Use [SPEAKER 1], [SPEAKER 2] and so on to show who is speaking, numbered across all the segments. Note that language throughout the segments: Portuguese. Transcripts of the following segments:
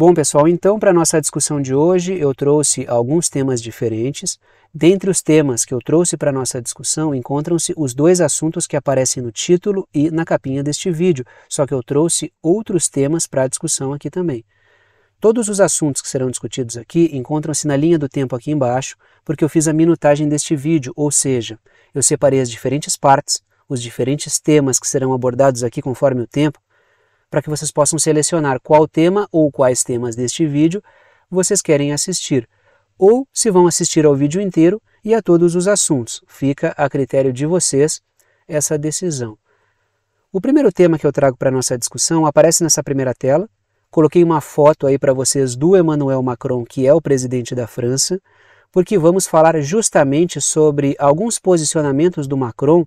[SPEAKER 1] Bom, pessoal, então para nossa discussão de hoje, eu trouxe alguns temas diferentes. Dentre os temas que eu trouxe para nossa discussão, encontram-se os dois assuntos que aparecem no título e na capinha deste vídeo, só que eu trouxe outros temas para a discussão aqui também. Todos os assuntos que serão discutidos aqui encontram-se na linha do tempo aqui embaixo, porque eu fiz a minutagem deste vídeo, ou seja, eu separei as diferentes partes, os diferentes temas que serão abordados aqui conforme o tempo, para que vocês possam selecionar qual tema ou quais temas deste vídeo vocês querem assistir, ou se vão assistir ao vídeo inteiro e a todos os assuntos. Fica a critério de vocês essa decisão. O primeiro tema que eu trago para nossa discussão aparece nessa primeira tela. Coloquei uma foto aí para vocês do Emmanuel Macron, que é o presidente da França, porque vamos falar justamente sobre alguns posicionamentos do Macron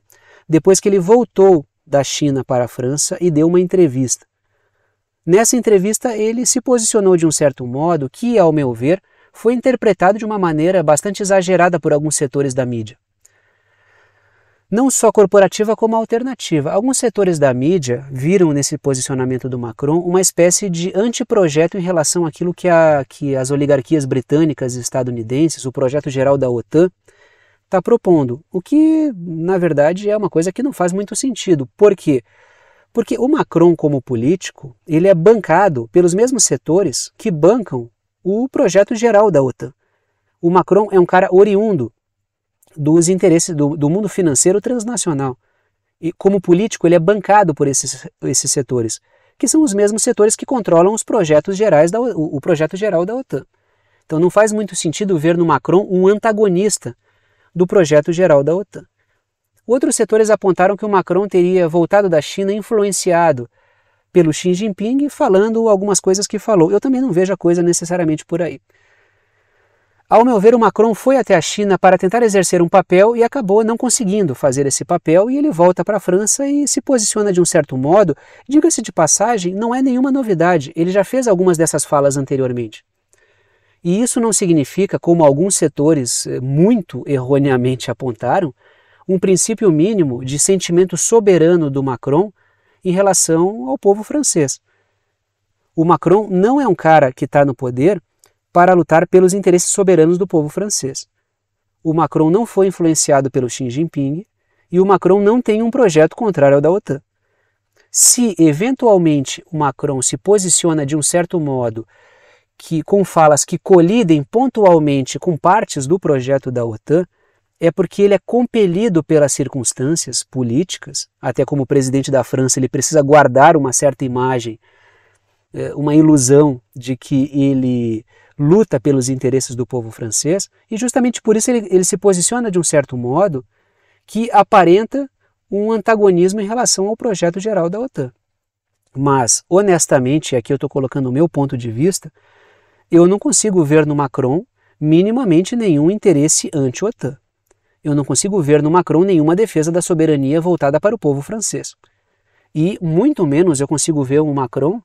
[SPEAKER 1] depois que ele voltou da China para a França e deu uma entrevista. Nessa entrevista, ele se posicionou de um certo modo que, ao meu ver, foi interpretado de uma maneira bastante exagerada por alguns setores da mídia. Não só corporativa como alternativa. Alguns setores da mídia viram nesse posicionamento do Macron uma espécie de anteprojeto em relação àquilo que, a, que as oligarquias britânicas e estadunidenses, o projeto geral da OTAN, está propondo. O que, na verdade, é uma coisa que não faz muito sentido. Por quê? Porque porque o Macron, como político, ele é bancado pelos mesmos setores que bancam o projeto geral da OTAN. O Macron é um cara oriundo dos interesses do, do mundo financeiro transnacional. E como político, ele é bancado por esses, esses setores, que são os mesmos setores que controlam os projetos gerais da, o, o projeto geral da OTAN. Então não faz muito sentido ver no Macron um antagonista do projeto geral da OTAN. Outros setores apontaram que o Macron teria voltado da China influenciado pelo Xi Jinping, falando algumas coisas que falou. Eu também não vejo a coisa necessariamente por aí. Ao meu ver, o Macron foi até a China para tentar exercer um papel e acabou não conseguindo fazer esse papel, e ele volta para a França e se posiciona de um certo modo. Diga-se de passagem, não é nenhuma novidade, ele já fez algumas dessas falas anteriormente. E isso não significa, como alguns setores eh, muito erroneamente apontaram, um princípio mínimo de sentimento soberano do Macron em relação ao povo francês. O Macron não é um cara que está no poder para lutar pelos interesses soberanos do povo francês. O Macron não foi influenciado pelo Xi Jinping e o Macron não tem um projeto contrário ao da OTAN. Se eventualmente o Macron se posiciona de um certo modo, que com falas que colidem pontualmente com partes do projeto da OTAN, é porque ele é compelido pelas circunstâncias políticas, até como presidente da França, ele precisa guardar uma certa imagem, é, uma ilusão de que ele luta pelos interesses do povo francês, e justamente por isso ele, ele se posiciona de um certo modo que aparenta um antagonismo em relação ao projeto geral da OTAN. Mas, honestamente, aqui eu estou colocando o meu ponto de vista, eu não consigo ver no Macron minimamente nenhum interesse anti-OTAN eu não consigo ver no Macron nenhuma defesa da soberania voltada para o povo francês. E muito menos eu consigo ver um Macron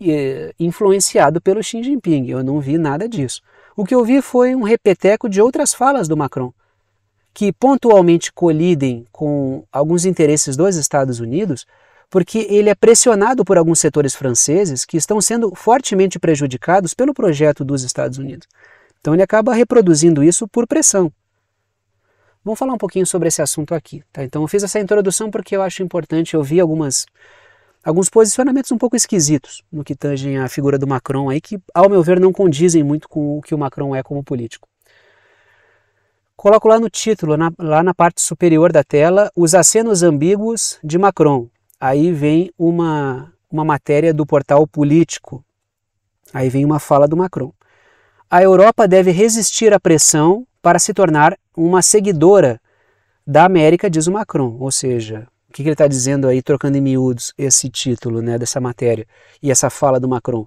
[SPEAKER 1] eh, influenciado pelo Xi Jinping. Eu não vi nada disso. O que eu vi foi um repeteco de outras falas do Macron, que pontualmente colidem com alguns interesses dos Estados Unidos, porque ele é pressionado por alguns setores franceses que estão sendo fortemente prejudicados pelo projeto dos Estados Unidos. Então ele acaba reproduzindo isso por pressão. Vamos falar um pouquinho sobre esse assunto aqui, tá? Então eu fiz essa introdução porque eu acho importante, ouvir algumas alguns posicionamentos um pouco esquisitos no que tangem à figura do Macron aí que, ao meu ver, não condizem muito com o que o Macron é como político. Coloco lá no título, na, lá na parte superior da tela, os acenos ambíguos de Macron. Aí vem uma, uma matéria do portal Político. Aí vem uma fala do Macron. A Europa deve resistir à pressão para se tornar uma seguidora da América, diz o Macron. Ou seja, o que, ele está dizendo aí, trocando em miúdos esse título né, dessa matéria e essa fala do Macron?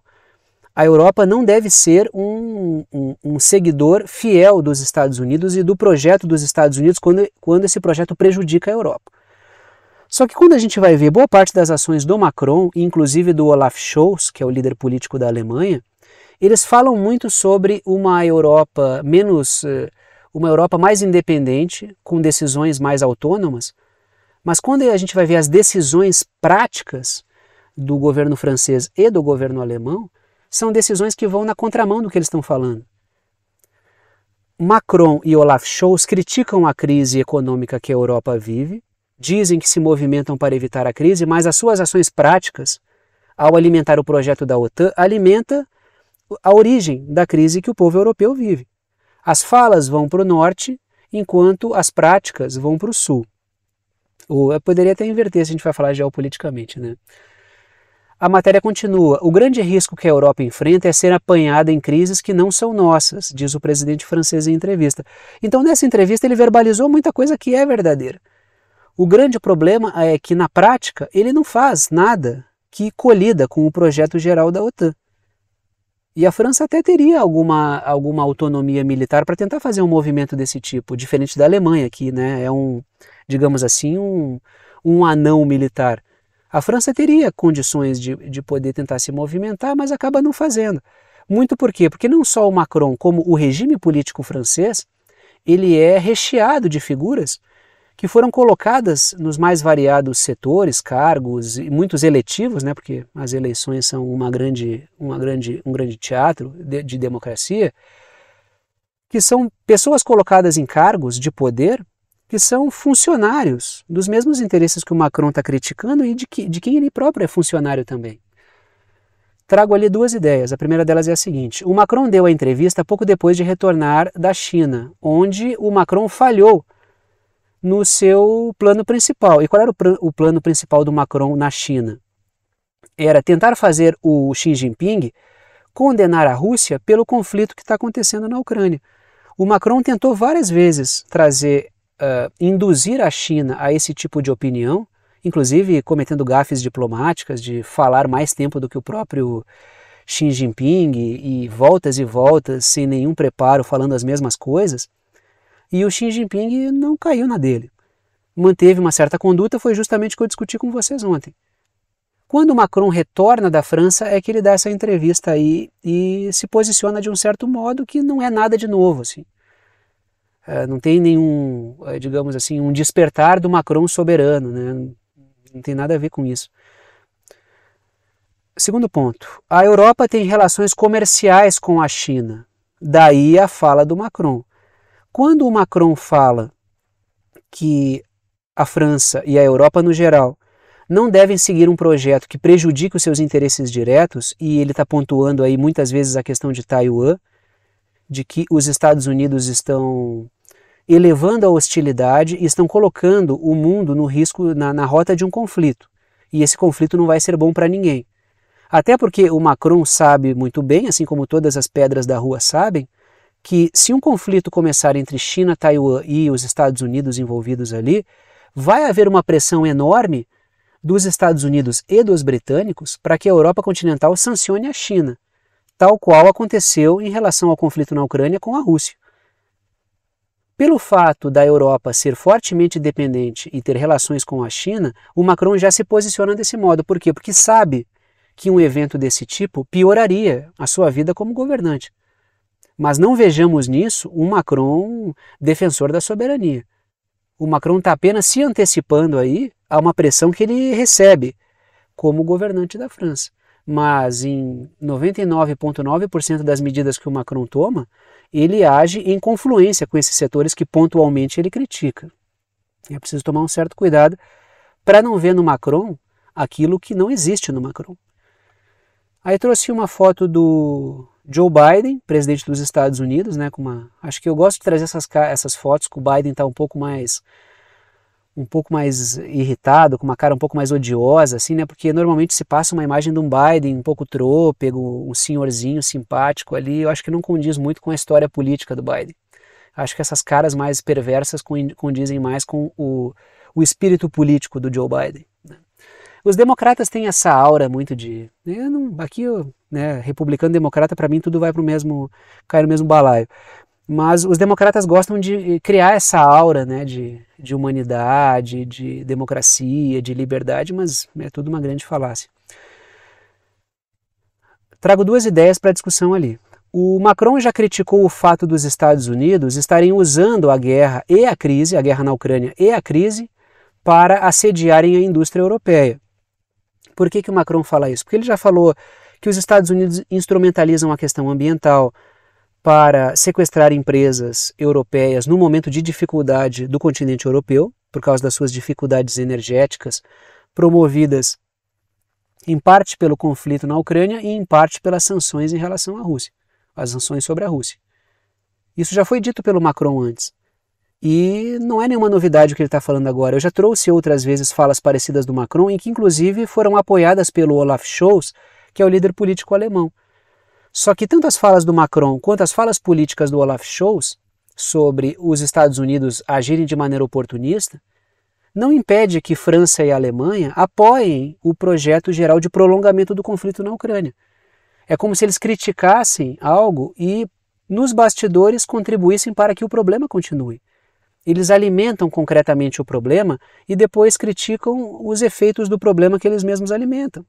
[SPEAKER 1] A Europa não deve ser um, um, um seguidor fiel dos Estados Unidos e do projeto dos Estados Unidos quando, quando esse projeto prejudica a Europa. Só que quando a gente vai ver boa parte das ações do Macron, inclusive do Olaf Scholz, que é o líder político da Alemanha, eles falam muito sobre uma Europa menos eh, uma Europa mais independente, com decisões mais autônomas, mas quando a gente vai ver as decisões práticas do governo francês e do governo alemão, são decisões que vão na contramão do que eles estão falando. Macron e Olaf Scholz criticam a crise econômica que a Europa vive, dizem que se movimentam para evitar a crise, mas as suas ações práticas, ao alimentar o projeto da OTAN, alimenta a origem da crise que o povo europeu vive. As falas vão para o norte, enquanto as práticas vão para o sul. Ou eu poderia até inverter se a gente vai falar geopoliticamente, né? A matéria continua: o grande risco que a Europa enfrenta é ser apanhada em crises que não são nossas, diz o presidente francês em entrevista. Então, nessa entrevista, ele verbalizou muita coisa que é verdadeira. O grande problema é que, na prática, ele não faz nada que colida com o projeto geral da OTAN. E a França até teria alguma, alguma autonomia militar para tentar fazer um movimento desse tipo, diferente da Alemanha, que né, é um, digamos assim, um, um anão militar. A França teria condições de, de poder tentar se movimentar, mas acaba não fazendo. Muito por quê? Porque não só o Macron, como o regime político francês, ele é recheado de figuras que foram colocadas nos mais variados setores, cargos e muitos eletivos, né, porque as eleições são uma grande, uma grande, um grande teatro de, de democracia, que são pessoas colocadas em cargos de poder que são funcionários dos mesmos interesses que o Macron está criticando e de, que, de quem ele próprio é funcionário também. Trago ali duas ideias. A primeira delas é a seguinte: o Macron deu a entrevista pouco depois de retornar da China, onde o Macron falhou no seu plano principal. E qual era o, o plano principal do Macron na China? Era tentar fazer o Xi Jinping condenar a Rússia pelo conflito que está acontecendo na Ucrânia. O Macron tentou várias vezes trazer, uh, induzir a China a esse tipo de opinião, inclusive cometendo gafes diplomáticas de falar mais tempo do que o próprio Xi Jinping e voltas e voltas sem nenhum preparo, falando as mesmas coisas. E o Xi Jinping não caiu na dele. Manteve uma certa conduta, foi justamente o que eu discuti com vocês ontem. Quando Macron retorna da França é que ele dá essa entrevista aí e se posiciona de um certo modo que não é nada de novo, assim. É, não tem nenhum, é, digamos assim, um despertar do Macron soberano, né? Não tem nada a ver com isso. Segundo ponto, a Europa tem relações comerciais com a China. Daí a fala do Macron. Quando o Macron fala que a França e a Europa no geral não devem seguir um projeto que prejudique os seus interesses diretos, e ele está pontuando aí muitas vezes a questão de Taiwan, de que os Estados Unidos estão elevando a hostilidade e estão colocando o mundo no risco, na, na rota de um conflito. E esse conflito não vai ser bom para ninguém. Até porque o Macron sabe muito bem, assim como todas as pedras da rua sabem, que se um conflito começar entre China, Taiwan e os Estados Unidos envolvidos ali, vai haver uma pressão enorme dos Estados Unidos e dos britânicos para que a Europa continental sancione a China, tal qual aconteceu em relação ao conflito na Ucrânia com a Rússia. Pelo fato da Europa ser fortemente dependente e ter relações com a China, o Macron já se posiciona desse modo. Por quê? Porque sabe que um evento desse tipo pioraria a sua vida como governante. Mas não vejamos nisso um Macron defensor da soberania. O Macron está apenas se antecipando aí a uma pressão que ele recebe como governante da França. Mas em 99,9% das medidas que o Macron toma, ele age em confluência com esses setores que pontualmente ele critica. É preciso tomar um certo cuidado para não ver no Macron aquilo que não existe no Macron. Aí trouxe uma foto do Joe Biden, presidente dos Estados Unidos, né, com uma, acho que eu gosto de trazer essas, essas fotos que o Biden está um pouco mais um pouco mais irritado, com uma cara um pouco mais odiosa, assim, né? Porque normalmente se passa uma imagem de um Biden um pouco trôpego, um senhorzinho simpático ali. Eu acho que não condiz muito com a história política do Biden. Acho que essas caras mais perversas condizem mais com o, o espírito político do Joe Biden. Né? Os democratas têm essa aura muito de. Eu não, aqui eu, né? Republicano, democrata, para mim tudo vai para o mesmo, cai no mesmo balaio. Mas os democratas gostam de eh, criar essa aura, né? De, de humanidade, de democracia, de liberdade, mas é tudo uma grande falácia. Trago duas ideias para a discussão ali. O Macron já criticou o fato dos Estados Unidos estarem usando a guerra e a crise, a guerra na Ucrânia e a crise, para assediarem a indústria europeia. Por que, que o Macron fala isso? Porque ele já falou que os Estados Unidos instrumentalizam a questão ambiental para sequestrar empresas europeias no momento de dificuldade do continente europeu, por causa das suas dificuldades energéticas, promovidas em parte pelo conflito na Ucrânia e em parte pelas sanções em relação à Rússia, as sanções sobre a Rússia. Isso já foi dito pelo Macron antes. E não é nenhuma novidade o que ele está falando agora. Eu já trouxe outras vezes falas parecidas do Macron, em que inclusive foram apoiadas pelo Olaf Scholz, que é o líder político alemão. Só que tanto as falas do Macron quanto as falas políticas do Olaf Scholz sobre os Estados Unidos agirem de maneira oportunista não impede que França e Alemanha apoiem o projeto geral de prolongamento do conflito na Ucrânia. É como se eles criticassem algo e, nos bastidores, contribuíssem para que o problema continue. Eles alimentam concretamente o problema e depois criticam os efeitos do problema que eles mesmos alimentam.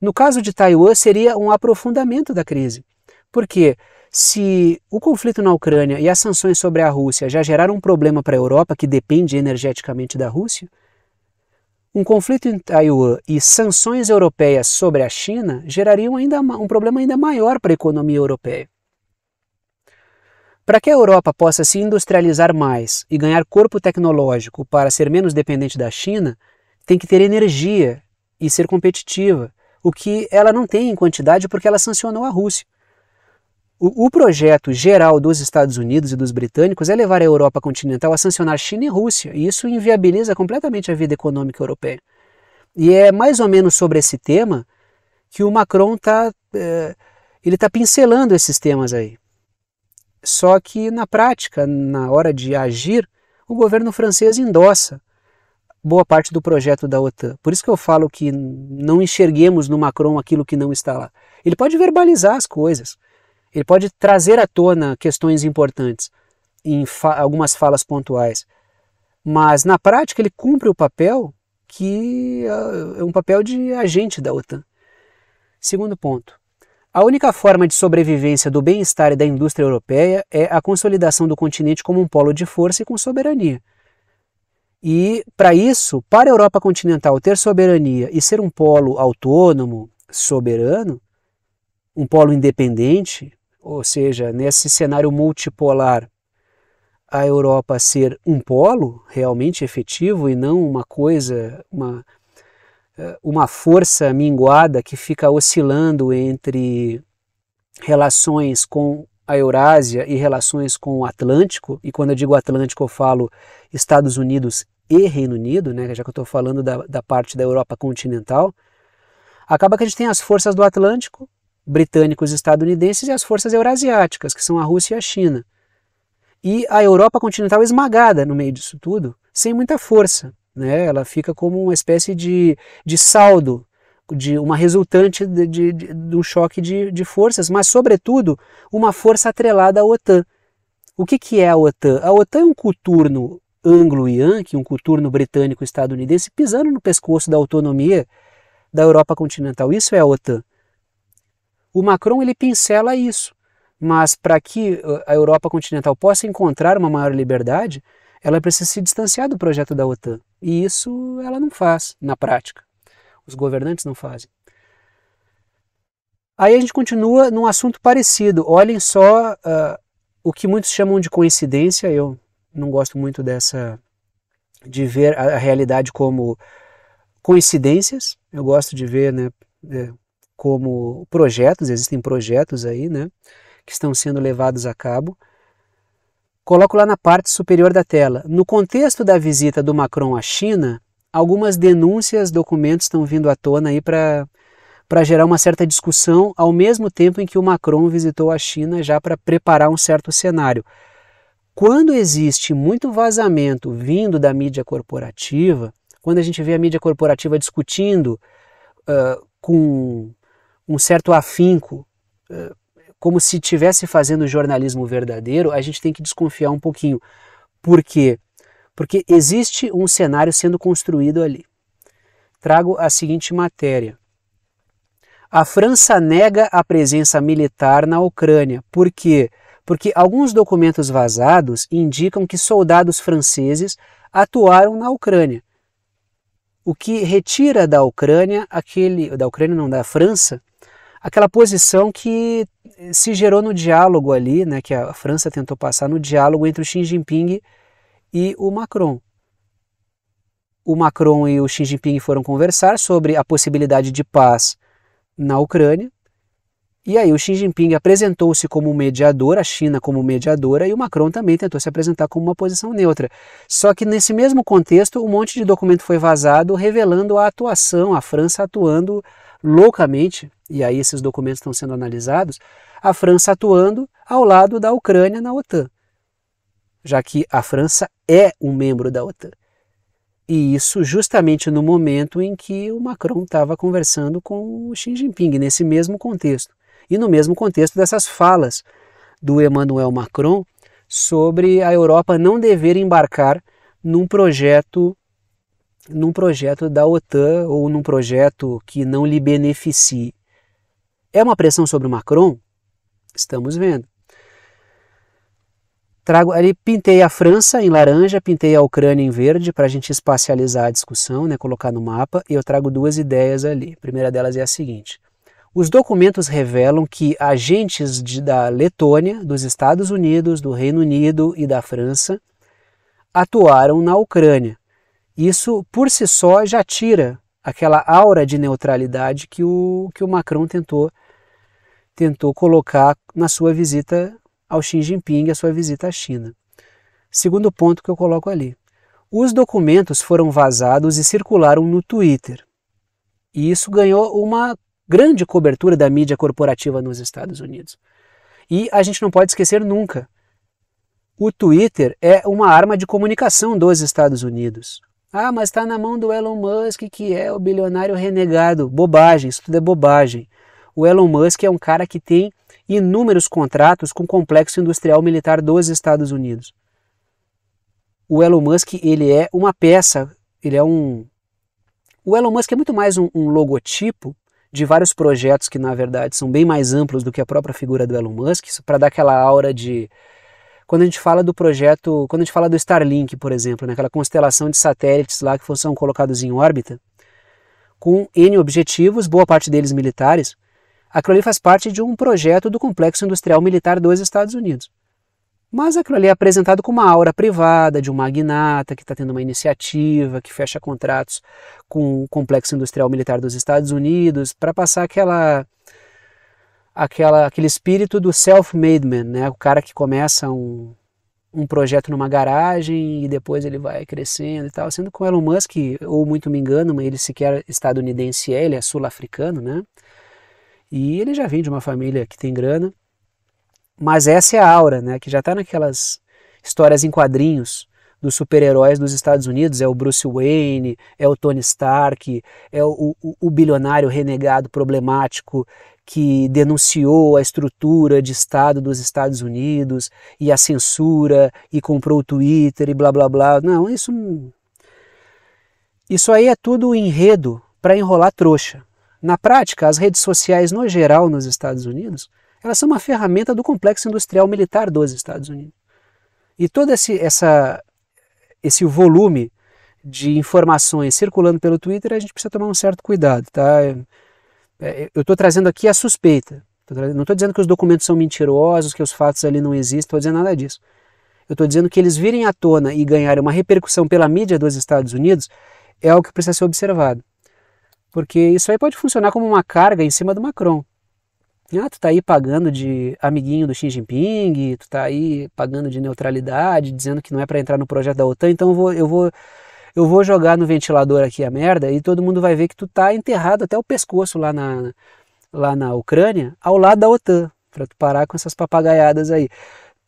[SPEAKER 1] No caso de Taiwan, seria um aprofundamento da crise. Porque se o conflito na Ucrânia e as sanções sobre a Rússia já geraram um problema para a Europa, que depende energeticamente da Rússia, um conflito em Taiwan e sanções europeias sobre a China gerariam ainda um problema ainda maior para a economia europeia. Para que a Europa possa se industrializar mais e ganhar corpo tecnológico para ser menos dependente da China, tem que ter energia e ser competitiva o que ela não tem em quantidade porque ela sancionou a Rússia. O, o, projeto geral dos Estados Unidos e dos britânicos é levar a Europa continental a sancionar China e Rússia, e isso inviabiliza completamente a vida econômica europeia. E é mais ou menos sobre esse tema que o Macron está é, ele tá pincelando esses temas aí. Só que na prática, na hora de agir, o governo francês endossa boa parte do projeto da OTAN. Por isso que eu falo que não enxerguemos no Macron aquilo que não está lá. Ele pode verbalizar as coisas, ele pode trazer à tona questões importantes em fa algumas falas pontuais, mas na prática ele cumpre o papel que ah, é um papel de agente da OTAN. Segundo ponto. A única forma de sobrevivência do bem-estar e da indústria europeia é a consolidação do continente como um polo de força e com soberania. E, para isso, para a Europa continental ter soberania e ser um polo autônomo, soberano, um polo independente, ou seja, nesse cenário multipolar, a Europa ser um polo realmente efetivo e não uma coisa, uma, eh, uma força minguada que fica oscilando entre relações com a Eurásia e relações com o Atlântico, e quando eu digo Atlântico eu falo Estados Unidos e Reino Unido, né, já que eu estou falando da, da parte da Europa continental, acaba que a gente tem as forças do Atlântico, britânicos e estadunidenses, e as forças eurasiáticas, que são a Rússia e a China. E a Europa continental esmagada no meio disso tudo, sem muita força. Né? Ela fica como uma espécie de, de saldo, de uma resultante de, de, de, um choque de, de forças, mas, sobretudo, uma força atrelada à OTAN. O que, que é a OTAN? A OTAN é um coturno anglo é um coturno britânico-estadunidense, pisando no pescoço da autonomia da Europa continental. Isso é a OTAN. O Macron ele pincela isso, mas para que uh, a Europa continental possa encontrar uma maior liberdade, ela precisa se distanciar do projeto da OTAN. E isso ela não faz na prática. Os governantes não fazem. Aí a gente continua num assunto parecido. Olhem só uh, o que muitos chamam de coincidência, eu não gosto muito dessa de ver a, a realidade como coincidências. Eu gosto de ver, né, é, como projetos, existem projetos aí, né, que estão sendo levados a cabo. Coloco lá na parte superior da tela. No contexto da visita do Macron à China, algumas denúncias, documentos estão vindo à tona aí para para gerar uma certa discussão ao mesmo tempo em que o Macron visitou a China já para preparar um certo cenário. Quando existe muito vazamento vindo da mídia corporativa, quando a gente vê a mídia corporativa discutindo uh, com um certo afinco, uh, como se estivesse fazendo jornalismo verdadeiro, a gente tem que desconfiar um pouquinho. Por quê? Porque existe um cenário sendo construído ali. Trago a seguinte matéria. A França nega a presença militar na Ucrânia. Por quê? Porque porque alguns documentos vazados indicam que soldados franceses atuaram na Ucrânia, o que retira da Ucrânia aquele da Ucrânia não da França aquela posição que se gerou no diálogo ali, né, que a França tentou passar no diálogo entre o Xi Jinping e o Macron. O Macron e o Xi Jinping foram conversar sobre a possibilidade de paz na Ucrânia e aí o Xi Jinping apresentou-se como mediador, a China como mediadora, e o Macron também tentou se apresentar como uma posição neutra. Só que nesse mesmo contexto, um monte de documento foi vazado revelando a atuação, a França atuando loucamente, e aí esses documentos estão sendo analisados, a França atuando ao lado da Ucrânia na OTAN. Já que a França é um membro da OTAN. E isso justamente no momento em que o Macron estava conversando com o Xi Jinping, nesse mesmo contexto e no mesmo contexto dessas falas do Emmanuel Macron sobre a Europa não dever embarcar num projeto num projeto da OTAN ou num projeto que não lhe beneficie. É uma pressão sobre o Macron? Estamos vendo. Trago, ali pintei a França em laranja, pintei a Ucrânia em verde para a gente espacializar a discussão, né, colocar no mapa, e eu trago duas ideias ali. A primeira delas é a seguinte: os documentos revelam que agentes de, da Letônia, dos Estados Unidos, do Reino Unido e da França atuaram na Ucrânia. Isso, por si só, já tira aquela aura de neutralidade que o, que o Macron tentou, tentou colocar na sua visita ao Xi Jinping, a sua visita à China. Segundo ponto que eu coloco ali. Os documentos foram vazados e circularam no Twitter. E isso ganhou uma grande cobertura da mídia corporativa nos Estados Unidos. E a gente não pode esquecer nunca: o Twitter é uma arma de comunicação dos Estados Unidos. Ah, mas está na mão do Elon Musk, que é o bilionário renegado. Bobagem, isso tudo é bobagem. O Elon Musk é um cara que tem inúmeros contratos com o complexo industrial militar dos Estados Unidos. O Elon Musk, ele é uma peça, ele é um... O Elon Musk é muito mais um, um logotipo de vários projetos que, na verdade, são bem mais amplos do que a própria figura do Elon Musk, para dar aquela aura de. Quando a gente fala do projeto, quando a gente fala do Starlink, por exemplo, naquela né, constelação de satélites lá que são colocados em órbita, com N objetivos, boa parte deles militares, aquilo ali faz parte de um projeto do Complexo Industrial Militar dos Estados Unidos. Mas aquilo ali é apresentado como uma aura privada de um magnata que está tendo uma iniciativa, que fecha contratos com o complexo industrial militar dos Estados Unidos, para passar aquela, aquela, aquele espírito do self-made man, né? o cara que começa um, um projeto numa garagem e depois ele vai crescendo e tal. Sendo que o Elon Musk, ou muito me engano, mas ele sequer é estadunidense é, ele é sul-africano, né? E ele já vem de uma família que tem grana. Mas essa é a aura, né, que já está naquelas histórias em quadrinhos dos super-heróis dos Estados Unidos. É o Bruce Wayne, é o Tony Stark, é o, o, o bilionário renegado problemático que denunciou a estrutura de Estado dos Estados Unidos e a censura e comprou o Twitter e blá blá blá. Não, isso. Isso aí é tudo enredo para enrolar trouxa. Na prática, as redes sociais no geral nos Estados Unidos elas são uma ferramenta do complexo industrial militar dos Estados Unidos. E todo esse, essa, esse volume de informações circulando pelo Twitter, a gente precisa tomar um certo cuidado, tá? É, é, eu estou trazendo aqui a suspeita. Não estou dizendo que os documentos são mentirosos, que os fatos ali não existem, estou dizendo nada disso. Eu estou dizendo que eles virem à tona e ganharem uma repercussão pela mídia dos Estados Unidos é algo que precisa ser observado. Porque isso aí pode funcionar como uma carga em cima do Macron. Ah, tu tá aí pagando de amiguinho do Xi Jinping, tu tá aí pagando de neutralidade, dizendo que não é para entrar no projeto da OTAN, então eu vou, eu vou eu vou jogar no ventilador aqui a merda e todo mundo vai ver que tu tá enterrado até o pescoço lá na, lá na Ucrânia, ao lado da OTAN, para tu parar com essas papagaiadas aí.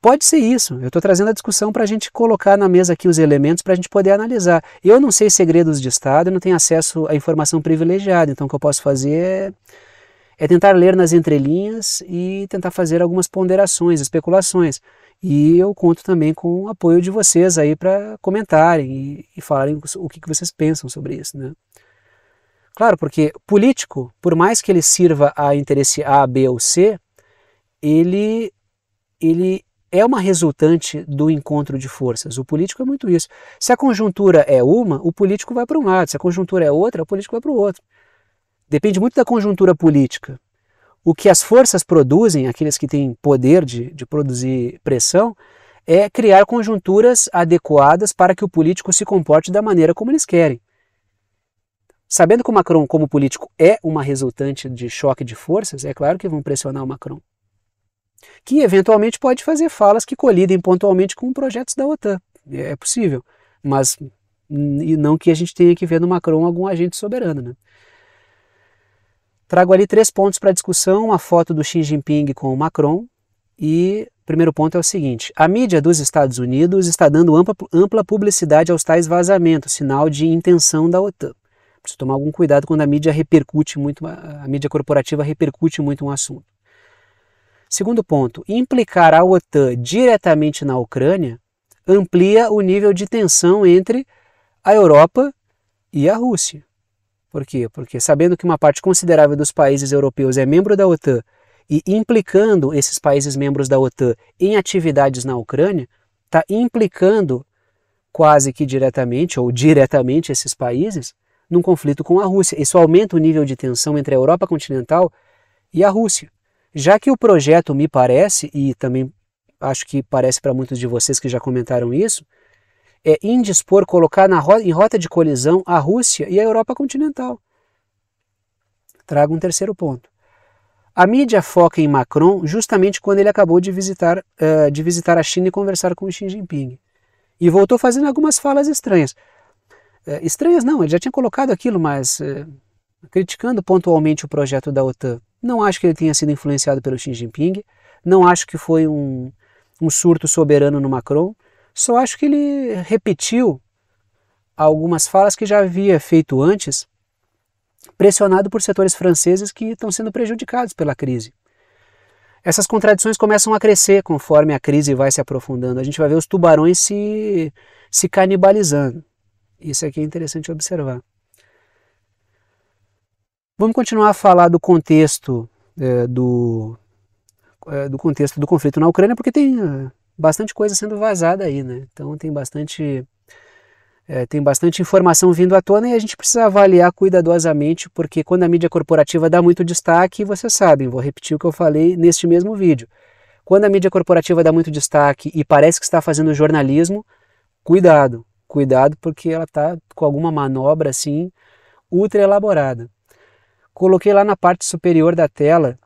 [SPEAKER 1] Pode ser isso. Eu estou trazendo a discussão para a gente colocar na mesa aqui os elementos para a gente poder analisar. Eu não sei segredos de Estado, eu não tenho acesso à informação privilegiada, então o que eu posso fazer é é tentar ler nas entrelinhas e tentar fazer algumas ponderações, especulações. E eu conto também com o apoio de vocês aí para comentarem e, e, falarem o que, que vocês pensam sobre isso. Né? Claro, porque político, por mais que ele sirva a interesse A, B ou C, ele, ele é uma resultante do encontro de forças. O político é muito isso. Se a conjuntura é uma, o político vai para um lado. Se a conjuntura é outra, o político vai para o outro depende muito da conjuntura política. O que as forças produzem, aqueles que têm poder de, de produzir pressão, é criar conjunturas adequadas para que o político se comporte da maneira como eles querem. Sabendo que o Macron, como político, é uma resultante de choque de forças, é claro que vão pressionar o Macron. Que eventualmente pode fazer falas que colidem pontualmente com projetos da OTAN. É, é possível. Mas e não que a gente tenha que ver no Macron algum agente soberano. Né? Trago ali três pontos para discussão: uma foto do Xi Jinping com o Macron. E o primeiro ponto é o seguinte: a mídia dos Estados Unidos está dando ampla, ampla publicidade aos tais vazamentos, sinal de intenção da OTAN. Preciso tomar algum cuidado quando a mídia repercute muito, a mídia corporativa repercute muito um assunto. Segundo ponto, implicar a OTAN diretamente na Ucrânia amplia o nível de tensão entre a Europa e a Rússia. Por quê? Porque sabendo que uma parte considerável dos países europeus é membro da OTAN e implicando esses países membros da OTAN em atividades na Ucrânia, está implicando quase que diretamente ou diretamente esses países num conflito com a Rússia. Isso aumenta o nível de tensão entre a Europa continental e a Rússia. Já que o projeto me parece, e também acho que parece para muitos de vocês que já comentaram isso, é indispor, colocar na rota, em rota de colisão a Rússia e a Europa continental. Trago um terceiro ponto. A mídia foca em Macron justamente quando ele acabou de visitar, uh, de visitar a China e conversar com Xi Jinping. E voltou fazendo algumas falas estranhas. Uh, estranhas não, ele já tinha colocado aquilo, mas uh, criticando pontualmente o projeto da OTAN. Não acho que ele tenha sido influenciado pelo Xi Jinping, não acho que foi um, um surto soberano no Macron. Só acho que ele repetiu algumas falas que já havia feito antes, pressionado por setores franceses que estão sendo prejudicados pela crise. Essas contradições começam a crescer conforme a crise vai se aprofundando. A gente vai ver os tubarões se, se canibalizando. Isso aqui é interessante observar. Vamos continuar a falar do contexto é, do, é, do contexto do conflito na Ucrânia, porque tem eh, bastante coisa sendo vazada aí, né? Então tem bastante é, tem bastante informação vindo à tona e a gente precisa avaliar cuidadosamente, porque quando a mídia corporativa dá muito destaque, vocês sabem, vou repetir o que eu falei neste mesmo vídeo. Quando a mídia corporativa dá muito destaque e parece que está fazendo jornalismo, cuidado, cuidado, porque ela está com alguma manobra assim ultra elaborada. Coloquei lá na parte superior da tela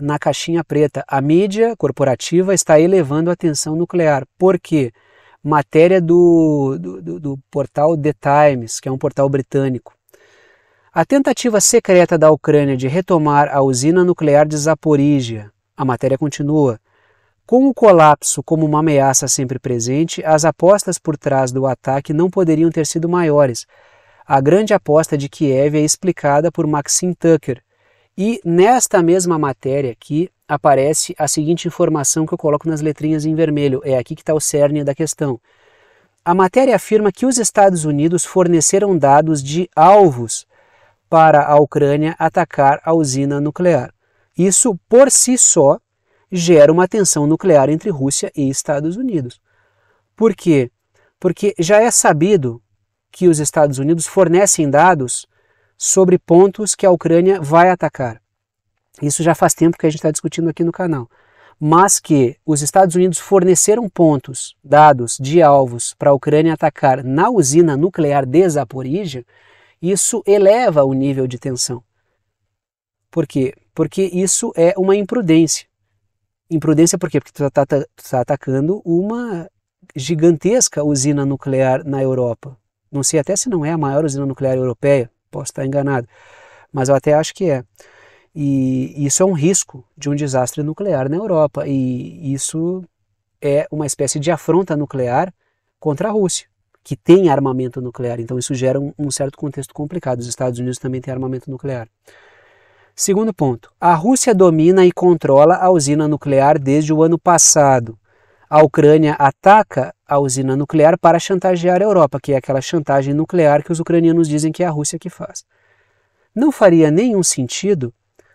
[SPEAKER 1] na caixinha preta. A mídia corporativa está elevando a tensão nuclear. Por quê? Matéria do, do, do portal The Times, que é um portal britânico. A tentativa secreta da Ucrânia de retomar a usina nuclear de Zaporígia. A matéria continua. Com o colapso como uma ameaça sempre presente, as apostas por trás do ataque não poderiam ter sido maiores. A grande aposta de Kiev é explicada por Maxim Tucker, e nesta mesma matéria aqui aparece a seguinte informação que eu coloco nas letrinhas em vermelho. É aqui que está o cerne da questão. A matéria afirma que os Estados Unidos forneceram dados de alvos para a Ucrânia atacar a usina nuclear. Isso, por si só, gera uma tensão nuclear entre Rússia e Estados Unidos. Por quê? Porque já é sabido que os Estados Unidos fornecem dados sobre pontos que a Ucrânia vai atacar. Isso já faz tempo que a gente está discutindo aqui no canal. Mas que os Estados Unidos forneceram pontos, dados de alvos para a Ucrânia atacar na usina nuclear de Zaporizhia, isso eleva o nível de tensão. Por quê? Porque isso é uma imprudência. Imprudência por quê? Porque está está tá atacando uma gigantesca usina nuclear na Europa. Não sei até se não é a maior usina nuclear europeia posso estar enganado, mas eu até acho que é. E isso é um risco de um desastre nuclear na Europa, e isso é uma espécie de afronta nuclear contra a Rússia, que tem armamento nuclear, então isso gera um, um certo contexto complicado. Os Estados Unidos também têm armamento nuclear. Segundo ponto, a Rússia domina e controla a usina nuclear desde o ano passado a Ucrânia ataca a usina nuclear para chantagear a Europa, que é aquela chantagem nuclear que os ucranianos dizem que é a Rússia que faz. Não faria nenhum sentido,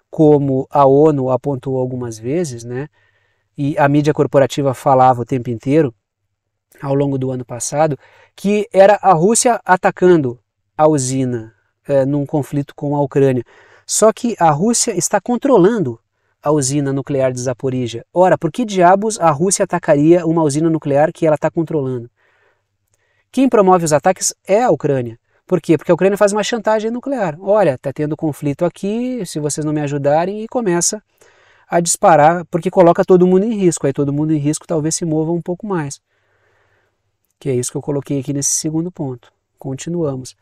[SPEAKER 1] como a ONU apontou algumas vezes, né? E a mídia corporativa falava o tempo inteiro, ao longo do ano passado, que era a Rússia atacando a usina é, num conflito com a Ucrânia. Só que a Rússia está controlando a usina nuclear de Zaporizhia? Ora, por que diabos a Rússia atacaria uma usina nuclear que ela está controlando? Quem promove os ataques é a Ucrânia. Por quê? Porque a Ucrânia faz uma chantagem nuclear. Olha, está tendo conflito aqui, se vocês não me ajudarem, e começa a disparar, porque coloca todo mundo em risco. Aí todo mundo em risco talvez se mova um pouco mais. Que é isso que eu coloquei aqui nesse segundo ponto. Continuamos.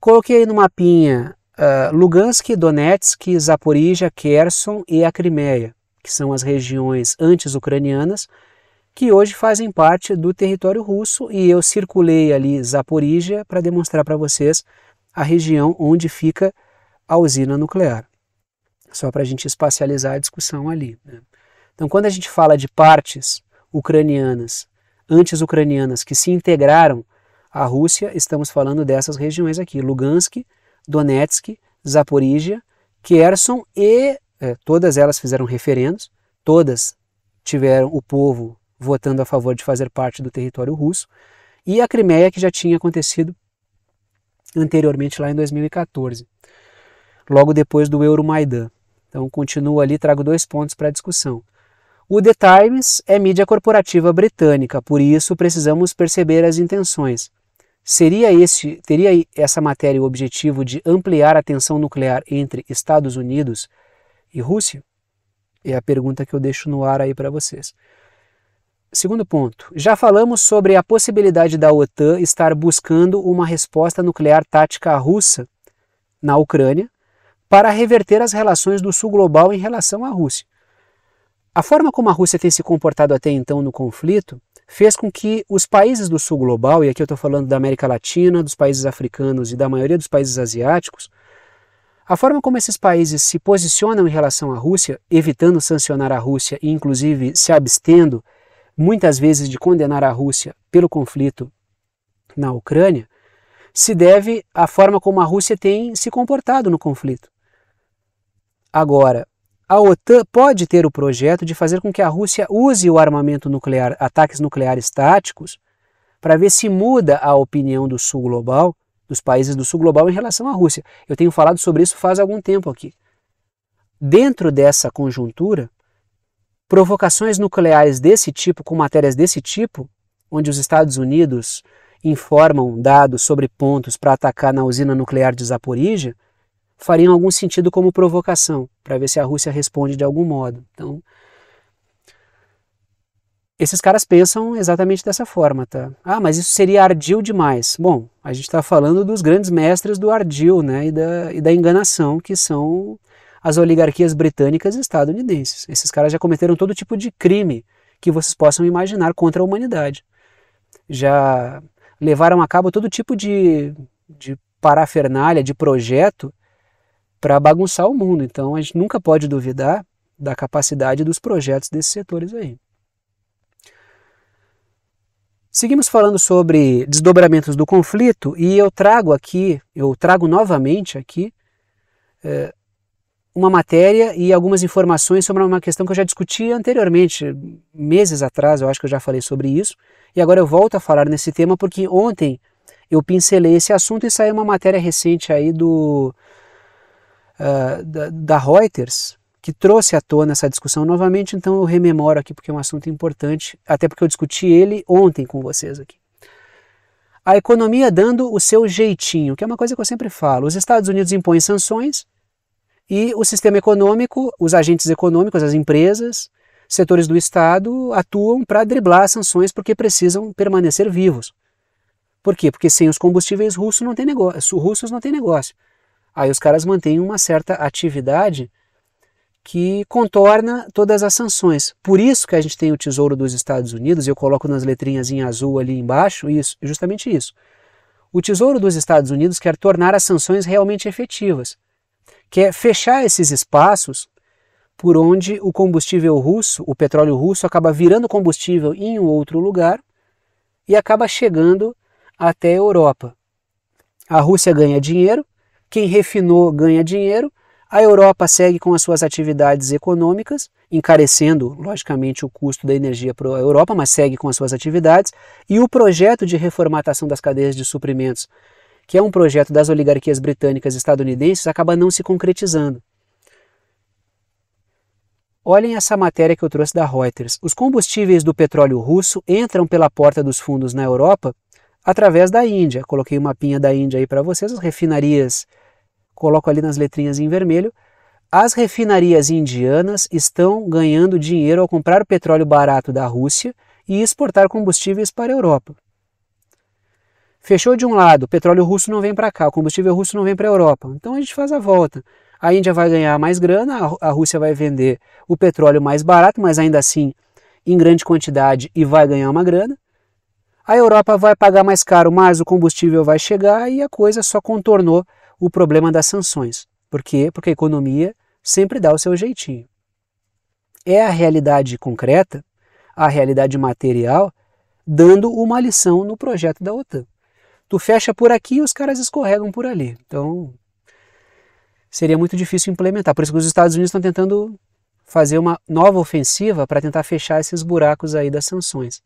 [SPEAKER 1] Coloquei aí no mapinha ah, Lugansk, Donetsk, Zaporizhia, Kherson e a Crimeia, que são as regiões antes ucranianas, que hoje fazem parte do território russo e eu circulei ali Zaporizhia para demonstrar para vocês a região onde fica a usina nuclear. Só para a gente espacializar a discussão ali. Né? Então, quando a gente fala de partes ucranianas, antes ucranianas, que se integraram à Rússia, estamos falando dessas regiões aqui: Lugansk, Donetsk, Zaporígia, Kherson e é, todas elas fizeram referendos, todas tiveram o povo votando a favor de fazer parte do território russo, e a Crimeia, que já tinha acontecido anteriormente lá em 2014, logo depois do Euromaidan. Então, continuo ali, trago dois pontos para a discussão. O The Times é mídia corporativa britânica, por isso precisamos perceber as intenções. Seria esse, teria essa matéria o objetivo de ampliar a tensão nuclear entre Estados Unidos e Rússia? É a pergunta que eu deixo no ar aí para vocês. Segundo ponto, já falamos sobre a possibilidade da OTAN estar buscando uma resposta nuclear tática russa na Ucrânia para reverter as relações do Sul global em relação à Rússia. A forma como a Rússia tem se comportado até então no conflito fez com que os países do sul global, e aqui eu estou falando da América Latina, dos países africanos e da maioria dos países asiáticos, a forma como esses países se posicionam em relação à Rússia, evitando sancionar a Rússia e, inclusive, se abstendo muitas vezes de condenar a Rússia pelo conflito na Ucrânia, se deve à forma como a Rússia tem se comportado no conflito. Agora, a OTAN pode ter o projeto de fazer com que a Rússia use o armamento nuclear, ataques nucleares táticos, para ver se muda a opinião do sul global, dos países do sul global em relação à Rússia. Eu tenho falado sobre isso faz algum tempo aqui. Dentro dessa conjuntura, provocações nucleares desse tipo, com matérias desse tipo, onde os Estados Unidos informam dados sobre pontos para atacar na usina nuclear de Zaporizhia, fariam algum sentido como provocação, para ver se a Rússia responde de algum modo. Então, esses caras pensam exatamente dessa forma, tá? Ah, mas isso seria ardil demais. Bom, a gente está falando dos grandes mestres do ardil, né, e da, e da enganação, que são as oligarquias britânicas e estadunidenses. Esses caras já cometeram todo tipo de crime que vocês possam imaginar contra a humanidade. Já levaram a cabo todo tipo de, de parafernália, de projeto para bagunçar o mundo. Então a gente nunca pode duvidar da capacidade dos projetos desses setores aí. Seguimos falando sobre desdobramentos do conflito e eu trago aqui, eu trago novamente aqui é, uma matéria e algumas informações sobre uma questão que eu já discuti anteriormente, meses atrás, eu acho que eu já falei sobre isso, e agora eu volto a falar nesse tema porque ontem eu pincelei esse assunto e saiu uma matéria recente aí do ah, da, da Reuters, que trouxe à tona essa discussão novamente, então eu rememoro aqui porque é um assunto importante, até porque eu discuti ele ontem com vocês aqui. A economia dando o seu jeitinho, que é uma coisa que eu sempre falo. Os Estados Unidos impõem sanções e o sistema econômico, os agentes econômicos, as empresas, setores do Estado atuam para driblar as sanções porque precisam permanecer vivos. Por quê? Porque sem os combustíveis russos não tem negócio, russos não tem negócio. Aí os caras mantêm uma certa atividade que contorna todas as sanções. Por isso que a gente tem o Tesouro dos Estados Unidos, eu coloco nas letrinhas em azul ali embaixo, isso, justamente isso. O Tesouro dos Estados Unidos quer tornar as sanções realmente efetivas, quer fechar esses espaços por onde o combustível russo, o petróleo russo, acaba virando combustível em um outro lugar e acaba chegando até a Europa. A Rússia ganha dinheiro, quem refinou ganha dinheiro. A Europa segue com as suas atividades econômicas, encarecendo, logicamente, o custo da energia para a Europa, mas segue com as suas atividades. E o projeto de reformatação das cadeias de suprimentos, que é um projeto das oligarquias britânicas e estadunidenses, acaba não se concretizando. Olhem essa matéria que eu trouxe da Reuters. Os combustíveis do petróleo russo entram pela porta dos fundos na Europa através da Índia. Coloquei um pinha da Índia aí para vocês, as refinarias coloco ali nas letrinhas em vermelho. As refinarias indianas estão ganhando dinheiro ao comprar petróleo barato da Rússia e exportar combustíveis para a Europa. Fechou de um lado, o petróleo russo não vem para cá, o combustível russo não vem para a Europa. Então a gente faz a volta. A Índia vai ganhar mais grana, a Rússia vai vender o petróleo mais barato, mas ainda assim em grande quantidade e vai ganhar uma grana. A Europa vai pagar mais caro, mas o combustível vai chegar e a coisa só contornou o problema das sanções. Por quê? Porque a economia sempre dá o seu jeitinho. É a realidade concreta, a realidade material, dando uma lição no projeto da OTAN. Tu fecha por aqui e os caras escorregam por ali. Então, seria muito difícil implementar. Por isso que os Estados Unidos estão tentando fazer uma nova ofensiva para tentar fechar esses buracos aí das sanções.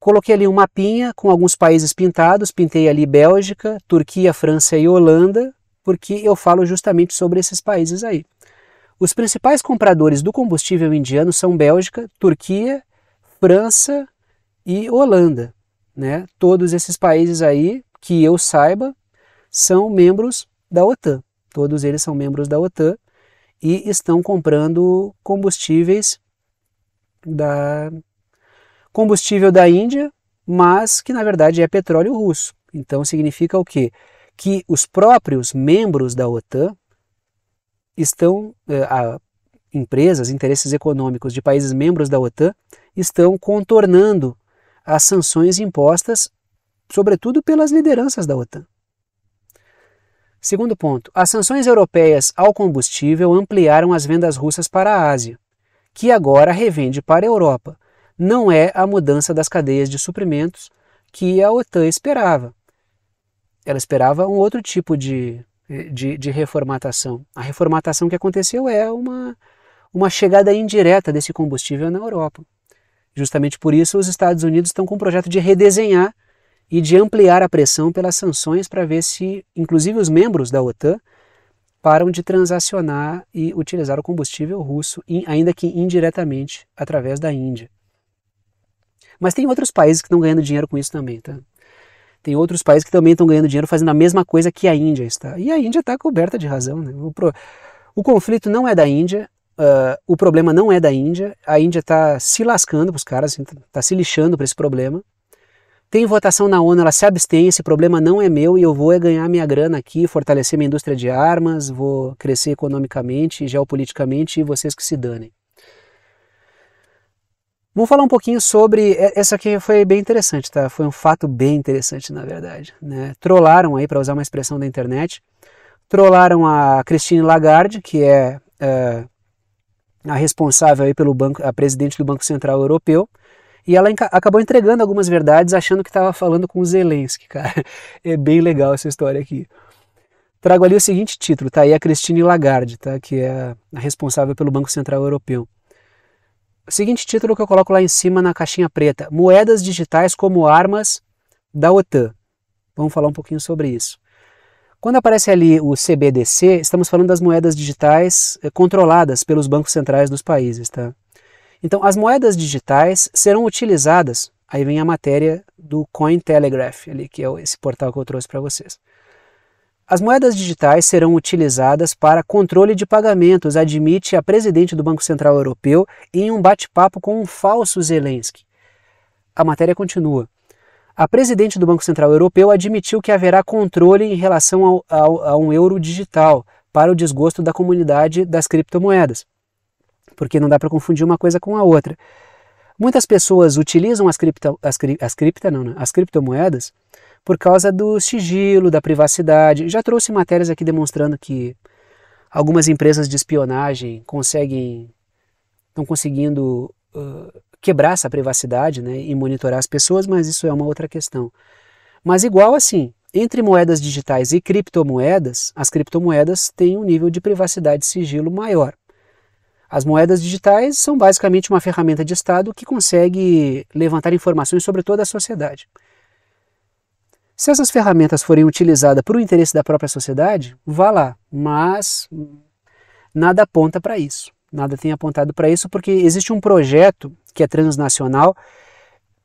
[SPEAKER 1] Coloquei ali um mapinha com alguns países pintados, pintei ali Bélgica, Turquia, França e Holanda, porque eu falo justamente sobre esses países aí. Os principais compradores do combustível indiano são Bélgica, Turquia, França e Holanda. Né? Todos esses países aí, que eu saiba, são membros da OTAN. Todos eles são membros da OTAN e estão comprando combustíveis da, combustível da Índia, mas que na verdade é petróleo russo. Então significa o quê? Que os próprios membros da OTAN estão, eh, a, empresas, interesses econômicos de países membros da OTAN estão contornando as sanções impostas, sobretudo pelas lideranças da OTAN. Segundo ponto, as sanções europeias ao combustível ampliaram as vendas russas para a Ásia, que agora revende para a Europa, não é a mudança das cadeias de suprimentos que a OTAN esperava. Ela esperava um outro tipo de, de, de reformatação. A reformatação que aconteceu é uma, uma chegada indireta desse combustível na Europa. Justamente por isso, os Estados Unidos estão com um projeto de redesenhar e de ampliar a pressão pelas sanções para ver se, inclusive, os membros da OTAN param de transacionar e utilizar o combustível russo, ainda que indiretamente através da Índia. Mas tem outros países que estão ganhando dinheiro com isso também, tá? Tem outros países que também estão ganhando dinheiro fazendo a mesma coisa que a Índia está. E a Índia está coberta de razão. Né? O, pro... o, conflito não é da Índia, uh, o problema não é da Índia. A Índia está se lascando para os caras, está assim, se lixando para esse problema. Tem votação na ONU, ela se abstém, esse problema não é meu e eu vou é ganhar minha grana aqui, fortalecer minha indústria de armas, vou crescer economicamente, geopoliticamente e vocês que se danem. Vamos falar um pouquinho sobre. Essa aqui foi bem interessante, tá? Foi um fato bem interessante, na verdade. Né? Trolaram aí, para usar uma expressão da internet, trolaram a Christine Lagarde, que é, é, a responsável aí pelo banco, a presidente do Banco Central Europeu, e ela acabou entregando algumas verdades, achando que estava falando com o Zelensky, cara. É bem legal essa história aqui. Trago ali o seguinte título, tá? E a Christine Lagarde, tá? Que é a responsável pelo Banco Central Europeu seguinte título que eu coloco lá em cima na caixinha preta: Moedas digitais como armas da OTAN. Vamos falar um pouquinho sobre isso. Quando aparece ali o CBDC, estamos falando das moedas digitais eh, controladas pelos bancos centrais dos países, tá? Então, as moedas digitais serão utilizadas. Aí vem a matéria do Cointelegraph, ali, que é esse portal que eu trouxe para vocês. As moedas digitais serão utilizadas para controle de pagamentos, admite a presidente do Banco Central Europeu em um bate-papo com um falso Zelensky. A matéria continua. A presidente do Banco Central Europeu admitiu que haverá controle em relação ao, ao, a um euro digital, para o desgosto da comunidade das criptomoedas, porque não dá para confundir uma coisa com a outra. Muitas pessoas utilizam as, cripto, as, cri, as cripta, não, né? as criptomoedas por causa do sigilo, da privacidade. Já trouxe matérias aqui demonstrando que algumas empresas de espionagem conseguem, estão conseguindo uh, quebrar essa privacidade né, e monitorar as pessoas, mas isso é uma outra questão. Mas igual assim, entre moedas digitais e criptomoedas, as criptomoedas têm um nível de privacidade e sigilo maior. As moedas digitais são basicamente uma ferramenta de Estado que consegue levantar informações sobre toda a sociedade. Se essas ferramentas forem utilizadas para o interesse da própria sociedade, vá lá, mas nada aponta para isso. Nada tem apontado para isso, porque existe um projeto que é transnacional,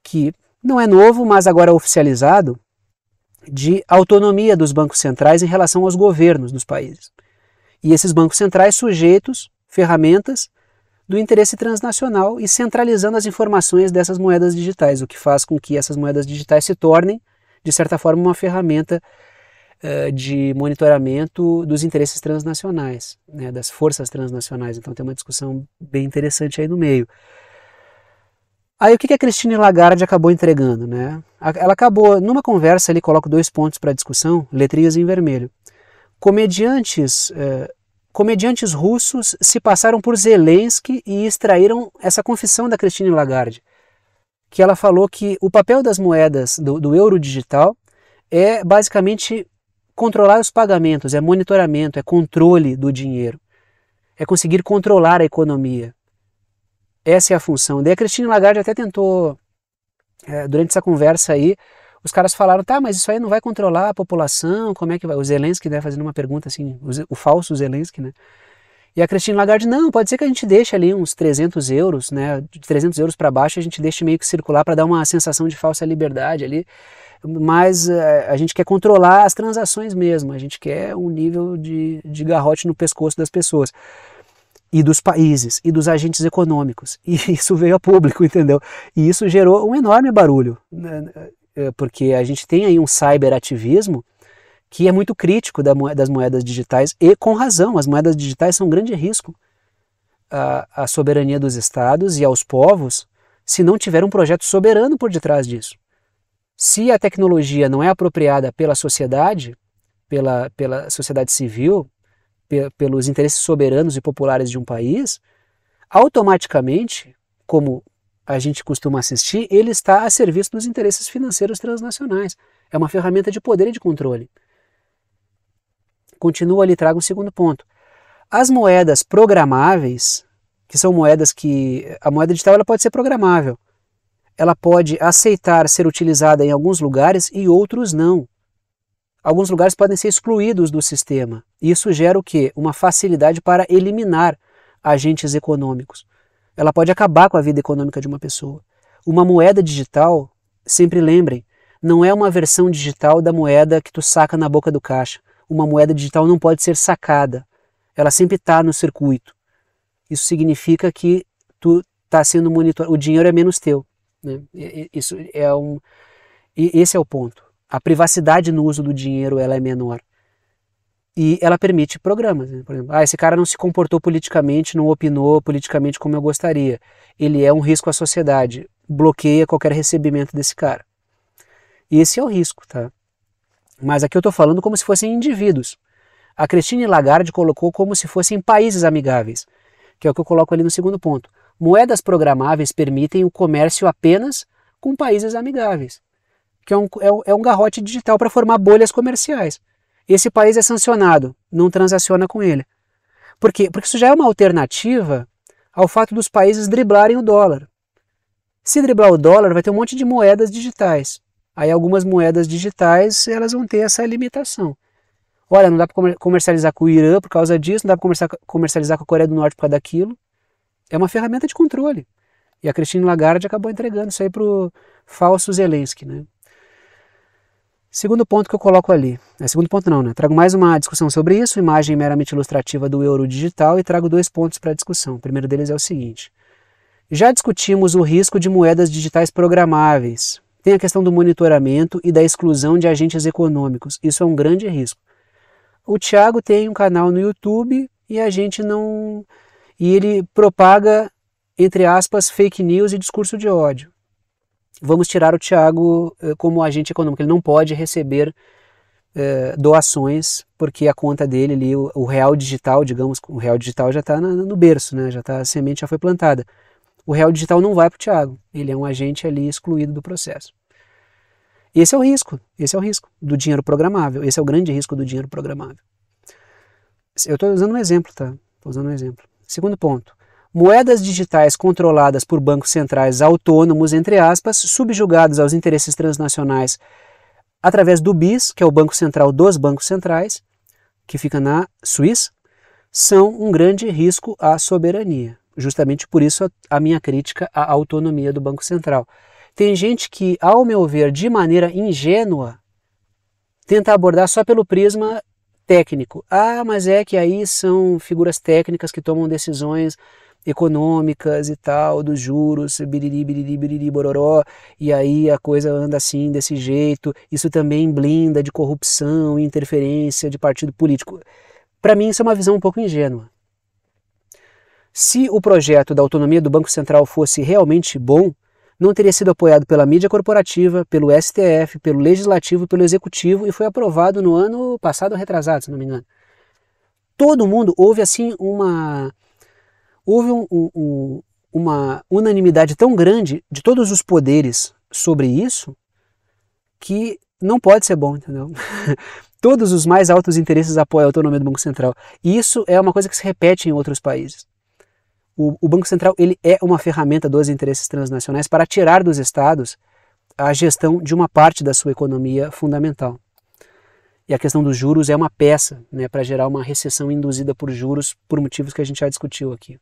[SPEAKER 1] que não é novo, mas agora é oficializado, de autonomia dos bancos centrais em relação aos governos dos países. E esses bancos centrais sujeitos, ferramentas do interesse transnacional e centralizando as informações dessas moedas digitais, o que faz com que essas moedas digitais se tornem de certa forma, uma ferramenta eh, de monitoramento dos interesses transnacionais, né, das forças transnacionais. Então tem uma discussão bem interessante aí no meio. Aí o que, que a Christine Lagarde acabou entregando? Né? Ela acabou, numa conversa ali, coloca dois pontos para discussão, letrinhas em vermelho. Comediantes, eh, comediantes russos se passaram por Zelensky e extraíram essa confissão da Christine Lagarde que ela falou que o papel das moedas do, do euro digital é basicamente controlar os pagamentos, é monitoramento, é controle do dinheiro, é conseguir controlar a economia. Essa é a função. Daí a Cristina Lagarde até tentou, é, durante essa conversa aí, os caras falaram, tá, mas isso aí não vai controlar a população, como é que vai? O Zelensky, né, fazendo uma pergunta assim, o falso Zelensky, né? E a Christine Lagarde, não, pode ser que a gente deixe ali uns 300 euros, né? De 300 euros para baixo a gente deixe meio que circular para dar uma sensação de falsa liberdade ali. Mas eh, a gente quer controlar as transações mesmo, a gente quer um nível de, de garrote no pescoço das pessoas e dos países e dos agentes econômicos. E isso veio a público, entendeu? E isso gerou um enorme barulho, né, né, eh, porque a gente tem aí um cyberativismo que é muito crítico das moedas digitais, e com razão, as moedas digitais são um grande risco à, à soberania dos estados e aos povos se não tiver um projeto soberano por detrás disso. Se a tecnologia não é apropriada pela sociedade, pela, pela sociedade civil, pe, pelos interesses soberanos e populares de um país, automaticamente, como a gente costuma assistir, ele está a serviço dos interesses financeiros transnacionais. É uma ferramenta de poder e de controle continua ali, trago um segundo ponto. As moedas programáveis, que são moedas que a moeda digital ela pode ser programável. Ela pode aceitar ser utilizada em alguns lugares e outros não. Alguns lugares podem ser excluídos do sistema. Isso gera o quê? Uma facilidade para eliminar agentes econômicos. Ela pode acabar com a vida econômica de uma pessoa. Uma moeda digital, sempre lembrem, não é uma versão digital da moeda que tu saca na boca do caixa uma moeda digital não pode ser sacada. Ela sempre está no circuito. Isso significa que tu está sendo monitorado. O dinheiro é menos teu. Né? Isso é um. E esse é o ponto. A privacidade no uso do dinheiro ela é menor e ela permite programas. Né? Por exemplo, ah, esse cara não se comportou politicamente, não opinou politicamente como eu gostaria. Ele é um risco à sociedade. Bloqueia qualquer recebimento desse cara. E esse é o risco, tá? Mas aqui eu estou falando como se fossem indivíduos. A Christine Lagarde colocou como se fossem países amigáveis, que é o que eu coloco ali no segundo ponto. Moedas programáveis permitem o comércio apenas com países amigáveis, que é um, é um é garrote digital para formar bolhas comerciais. Esse país é sancionado, não transaciona com ele. Por quê? Porque isso já é uma alternativa ao fato dos países driblarem o dólar. Se driblar o dólar, vai ter um monte de moedas digitais. Aí algumas moedas digitais elas vão ter essa limitação. Olha, não dá para comercializar com o Irã por causa disso, não dá para comercializar com a Coreia do Norte por causa daquilo. É uma ferramenta de controle. E a Christine Lagarde acabou entregando isso aí para o falso Zelensky. Né? Segundo ponto que eu coloco ali, é, segundo ponto não, né? Trago mais uma discussão sobre isso, imagem meramente ilustrativa do euro digital e trago dois pontos para a discussão. O primeiro deles é o seguinte: já discutimos o risco de moedas digitais programáveis, tem a questão do monitoramento e da exclusão de agentes econômicos. Isso é um grande risco. O Thiago tem um canal no YouTube e a gente não. E ele propaga, entre aspas, fake news e discurso de ódio. Vamos tirar o Thiago eh, como agente econômico. Ele não pode receber eh, doações, porque a conta dele ali, o, o real digital, digamos, o real digital já está no berço, né? já tá, a semente já foi plantada o real digital não vai para o Thiago. Ele é um agente ali excluído do processo. Esse é o risco, esse é o risco do dinheiro programável, esse é o grande risco do dinheiro programável. Eu estou usando um exemplo, tá? Estou usando um exemplo. Segundo ponto, moedas digitais controladas por bancos centrais autônomos, entre aspas, subjugadas aos interesses transnacionais através do BIS, que é o Banco Central dos Bancos Centrais, que fica na Suíça, são um grande risco à soberania justamente por isso a, a minha crítica à autonomia do Banco Central. Tem gente que, ao meu ver, de maneira ingênua, tenta abordar só pelo prisma técnico. Ah, mas é que aí são figuras técnicas que tomam decisões econômicas e tal, dos juros, biriri, biriri, biriri, bororó, e aí a coisa anda assim, desse jeito. Isso também blinda de corrupção e interferência de partido político. Para mim, isso é uma visão um pouco ingênua. Se o projeto da autonomia do Banco Central fosse realmente bom, não teria sido apoiado pela mídia corporativa, pelo STF, pelo Legislativo, pelo Executivo e foi aprovado no ano passado retrasado, se não me engano. Todo mundo houve assim uma houve um, um, uma unanimidade tão grande de todos os poderes sobre isso que não pode ser bom, entendeu? todos os mais altos interesses apoiam a autonomia do Banco Central. E isso é uma coisa que se repete em outros países o, o Banco Central ele é uma ferramenta dos interesses transnacionais para tirar dos estados a gestão de uma parte da sua economia fundamental. E a questão dos juros é uma peça né, para gerar uma recessão induzida por juros, por motivos que a gente já discutiu aqui.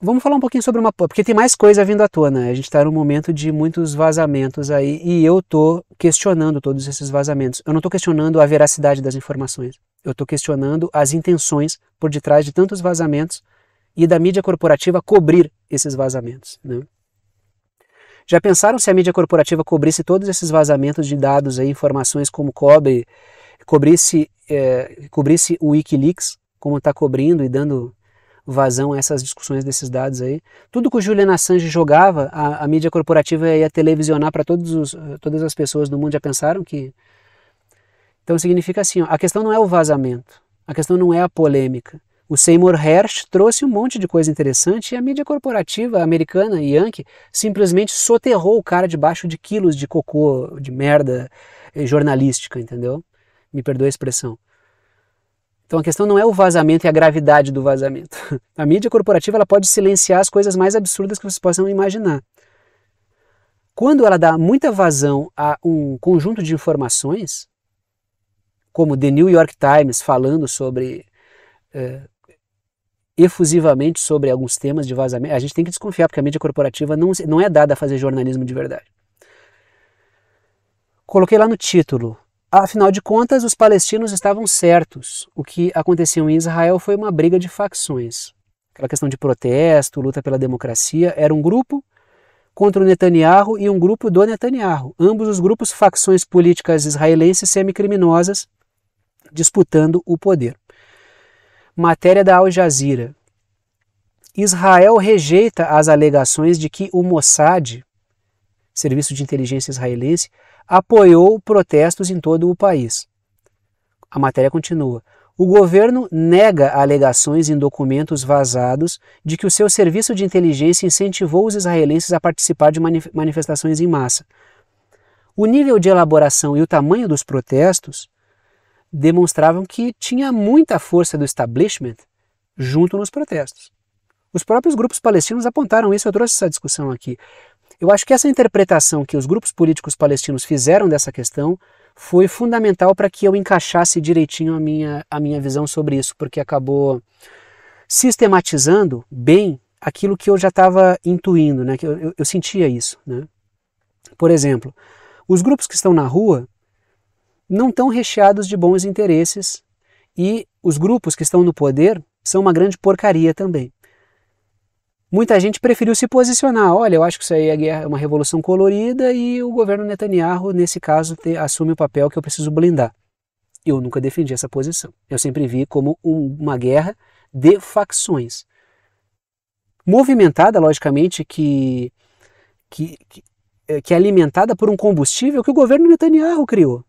[SPEAKER 1] Vamos falar um pouquinho sobre uma. Porque tem mais coisa vindo à tona. Né? A gente está num momento de muitos vazamentos aí e eu estou questionando todos esses vazamentos. Eu não estou questionando a veracidade das informações eu estou questionando as intenções por detrás de tantos vazamentos e da mídia corporativa cobrir esses vazamentos. Né? Já pensaram se a mídia corporativa cobrisse todos esses vazamentos de dados e informações como cobre, cobrisse, é, cobrisse o Wikileaks, como está cobrindo e dando vazão a essas discussões desses dados aí. Tudo que o Julian Assange jogava, a, a mídia corporativa ia televisionar para todas as pessoas do mundo. Já pensaram que então significa assim, ó, a questão não é o vazamento, a questão não é a polêmica. O Seymour Hersh trouxe um monte de coisa interessante e a mídia corporativa americana, Yankee, simplesmente soterrou o cara debaixo de quilos de cocô, de merda eh, jornalística, entendeu? Me perdoa a expressão. Então a questão não é o vazamento e é a gravidade do vazamento. A mídia corporativa ela pode silenciar as coisas mais absurdas que vocês possam imaginar. Quando ela dá muita vazão a um conjunto de informações, como The New York Times falando sobre eh, efusivamente sobre alguns temas de vazamento, a gente tem que desconfiar, porque a mídia corporativa não, não é dada a fazer jornalismo de verdade. Coloquei lá no título. Afinal de contas, os palestinos estavam certos. O que aconteceu em Israel foi uma briga de facções. Aquela questão de protesto, luta pela democracia, era um grupo contra o Netanyahu e um grupo do Netanyahu. Ambos os grupos facções políticas israelenses semicriminosas disputando o poder. Matéria da Al Jazeera. Israel rejeita as alegações de que o Mossad, serviço de inteligência israelense, apoiou protestos em todo o país. A matéria continua. O governo nega alegações em documentos vazados de que o seu serviço de inteligência incentivou os israelenses a participar de manifestações em massa. O nível de elaboração e o tamanho dos protestos demonstravam que tinha muita força do establishment junto nos protestos. Os próprios grupos palestinos apontaram isso, eu trouxe essa discussão aqui. Eu acho que essa interpretação que os grupos políticos palestinos fizeram dessa questão foi fundamental para que eu encaixasse direitinho a minha, a minha visão sobre isso, porque acabou sistematizando bem aquilo que eu já estava intuindo, né? que eu, eu, eu sentia isso. Né? Por exemplo, os grupos que estão na rua não estão recheados de bons interesses e os grupos que estão no poder são uma grande porcaria também. Muita gente preferiu se posicionar. Olha, eu acho que isso aí é, é uma revolução colorida e o governo Netanyahu, nesse caso, assume o papel que eu preciso blindar. Eu nunca defendi essa posição. Eu sempre vi como uma guerra de facções. Movimentada, logicamente, que, que, que, eh, que é alimentada por um combustível que o governo Netanyahu criou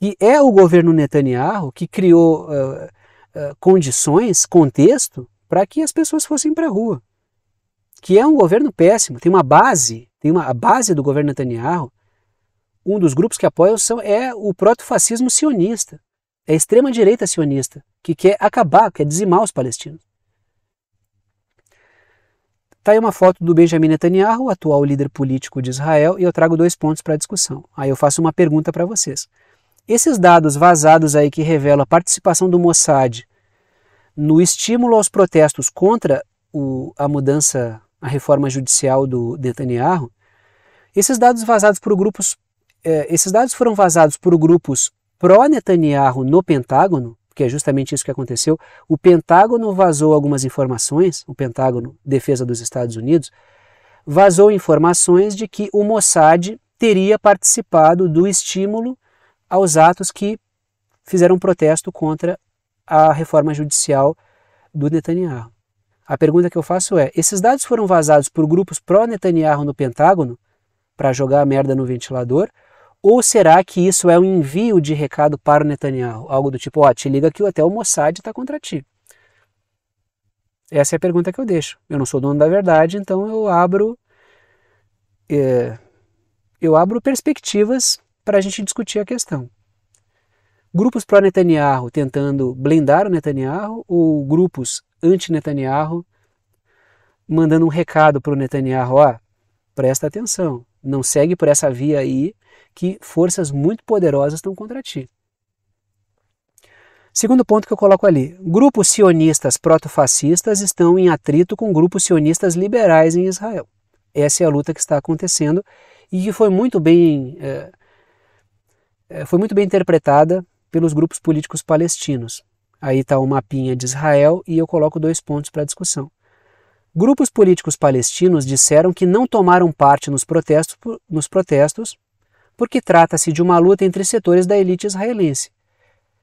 [SPEAKER 1] que é o governo Netanyahu que criou uh, uh, condições, contexto, para que as pessoas fossem para a rua. Que é um governo péssimo, tem uma base, tem uma a base do governo Netanyahu. Um dos grupos que apoiam são, é o protofascismo sionista, é a extrema-direita sionista, que quer acabar, quer dizimar os palestinos. Está aí uma foto do Benjamin Netanyahu, atual líder político de Israel, e eu trago dois pontos para a discussão. Aí eu faço uma pergunta para vocês. Esses dados vazados aí que revelam a participação do Mossad no estímulo aos protestos contra o, a mudança, a reforma judicial do Netanyahu, esses dados vazados por grupos, eh, esses dados foram vazados por grupos pró-Netanyahu no Pentágono, que é justamente isso que aconteceu. O Pentágono vazou algumas informações, o Pentágono, defesa dos Estados Unidos, vazou informações de que o Mossad teria participado do estímulo aos atos que fizeram protesto contra a reforma judicial do Netanyahu. A pergunta que eu faço é: esses dados foram vazados por grupos pró-Netanyahu no Pentágono para jogar a merda no ventilador? Ou será que isso é um envio de recado para o Netanyahu? Algo do tipo: ó, oh, te liga que até o Mossad está contra ti. Essa é a pergunta que eu deixo. Eu não sou dono da verdade, então eu abro. É, eu abro perspectivas para a gente discutir a questão. Grupos pró-Netanyahu tentando blindar o Netanyahu ou grupos anti-Netanyahu mandando um recado para o Netanyahu: ah, presta atenção, não segue por essa via aí que forças muito poderosas estão contra ti. Segundo ponto que eu coloco ali: grupos sionistas proto-fascistas estão em atrito com grupos sionistas liberais em Israel. Essa é a luta que está acontecendo e que foi muito bem eh, é, foi muito bem interpretada pelos grupos políticos palestinos. Aí está o mapinha de Israel e eu coloco dois pontos para discussão. Grupos políticos palestinos disseram que não tomaram parte nos protestos, nos protestos porque trata-se de uma luta entre setores da elite israelense,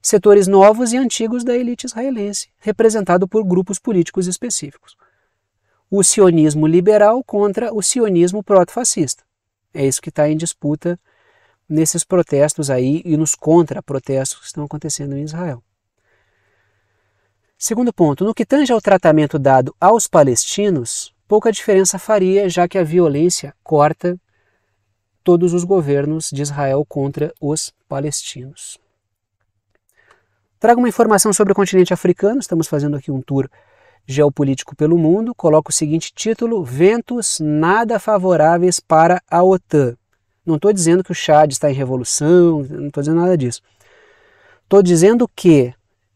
[SPEAKER 1] setores novos e antigos da elite israelense, representado por grupos políticos específicos. O sionismo liberal contra o sionismo proto-fascista. É isso que está em disputa nesses protestos aí e nos contra-protestos que estão acontecendo em Israel. Segundo ponto, no que tange ao tratamento dado aos palestinos, pouca diferença faria, já que a violência corta todos os governos de Israel contra os palestinos. Trago uma informação sobre o continente africano, estamos fazendo aqui um tour geopolítico pelo mundo. Coloco o seguinte título: Ventos nada favoráveis para a OTAN. Não estou dizendo que o Chad está em revolução, não estou dizendo nada disso. Estou dizendo que,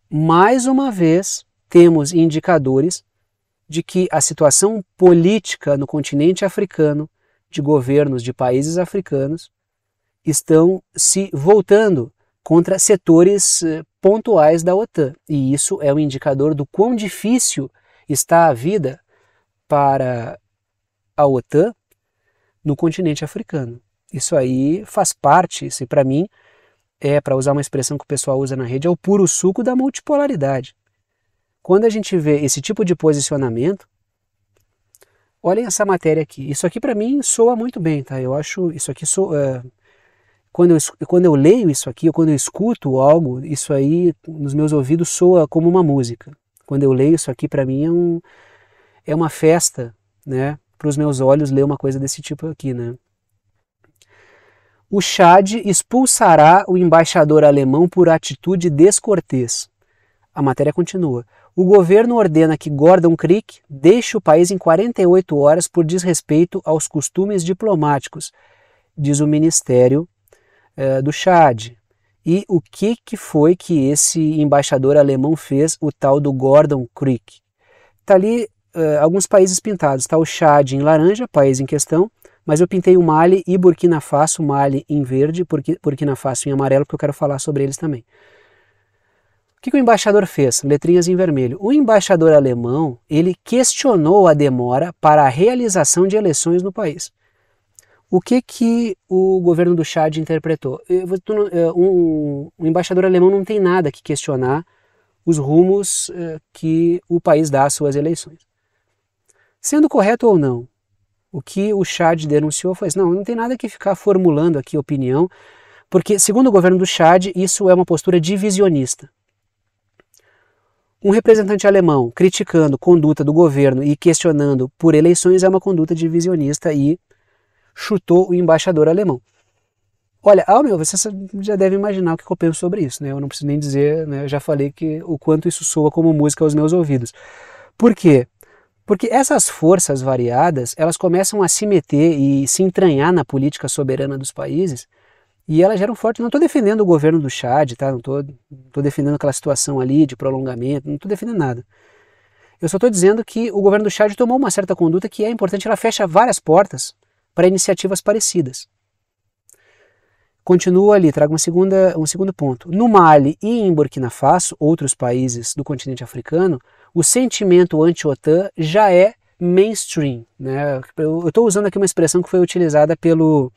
[SPEAKER 1] mais uma vez, temos indicadores de que a situação política no continente africano, de governos de países africanos, estão se voltando contra setores eh, pontuais da OTAN. E isso é um indicador do quão difícil está a vida para a OTAN no continente africano. Isso aí faz parte, e para mim é, para usar uma expressão que o pessoal usa na rede, é o puro suco da multipolaridade. Quando a gente vê esse tipo de posicionamento, olhem essa matéria aqui. Isso aqui para mim soa muito bem, tá? Eu acho isso aqui soa. é, quando eu, quando eu leio isso aqui, ou quando eu escuto algo, isso aí nos meus ouvidos soa como uma música. Quando eu leio isso aqui, para mim é, um, é uma festa, né? Para os meus olhos ler uma coisa desse tipo aqui, né? o Chad expulsará o embaixador alemão por atitude descortês. A matéria continua. O governo ordena que Gordon Crick deixe o país em 48 horas por desrespeito aos costumes diplomáticos, diz o Ministério eh, do Chad. E o que, que foi que esse embaixador alemão fez, o tal do Gordon Crick? Está ali eh, alguns países pintados. Está o Chad em laranja, país em questão, mas eu pintei o Mali e Burkina Faso, Mali em verde, Burkina Faso em amarelo, porque eu quero falar sobre eles também. O que, que o embaixador fez? Letrinhas em vermelho. O embaixador alemão ele questionou a demora para a realização de eleições no país. O que que o governo do Chad interpretou? É, um, embaixador alemão não tem nada que questionar os rumos é, que o país dá às suas eleições. Sendo correto ou não, o que o Chad denunciou foi: não, não tem nada que ficar formulando aqui opinião, porque, segundo o governo do Chad, isso é uma postura divisionista. Um representante alemão criticando conduta do governo e questionando por eleições é uma conduta divisionista e chutou o embaixador alemão. Olha, ao ah, meu, você já deve imaginar o que eu penso sobre isso, né? Eu não preciso nem dizer, né? Eu já falei que o quanto isso soa como música aos meus ouvidos. Por quê? Porque essas forças variadas, elas começam a se meter e se entranhar na política soberana dos países, e elas geram forte. Não estou defendendo o governo do Chad, tá? não estou defendendo aquela situação ali de prolongamento, não estou defendendo nada. Eu só estou dizendo que o governo do Chad tomou uma certa conduta que é importante, ela fecha várias portas para iniciativas parecidas. Continua ali, trago uma segunda, um segundo ponto. No Mali e em Burkina Faso, outros países do continente africano, o sentimento anti-OTAN já é mainstream. Né? Eu estou usando aqui uma expressão que foi utilizada pelo,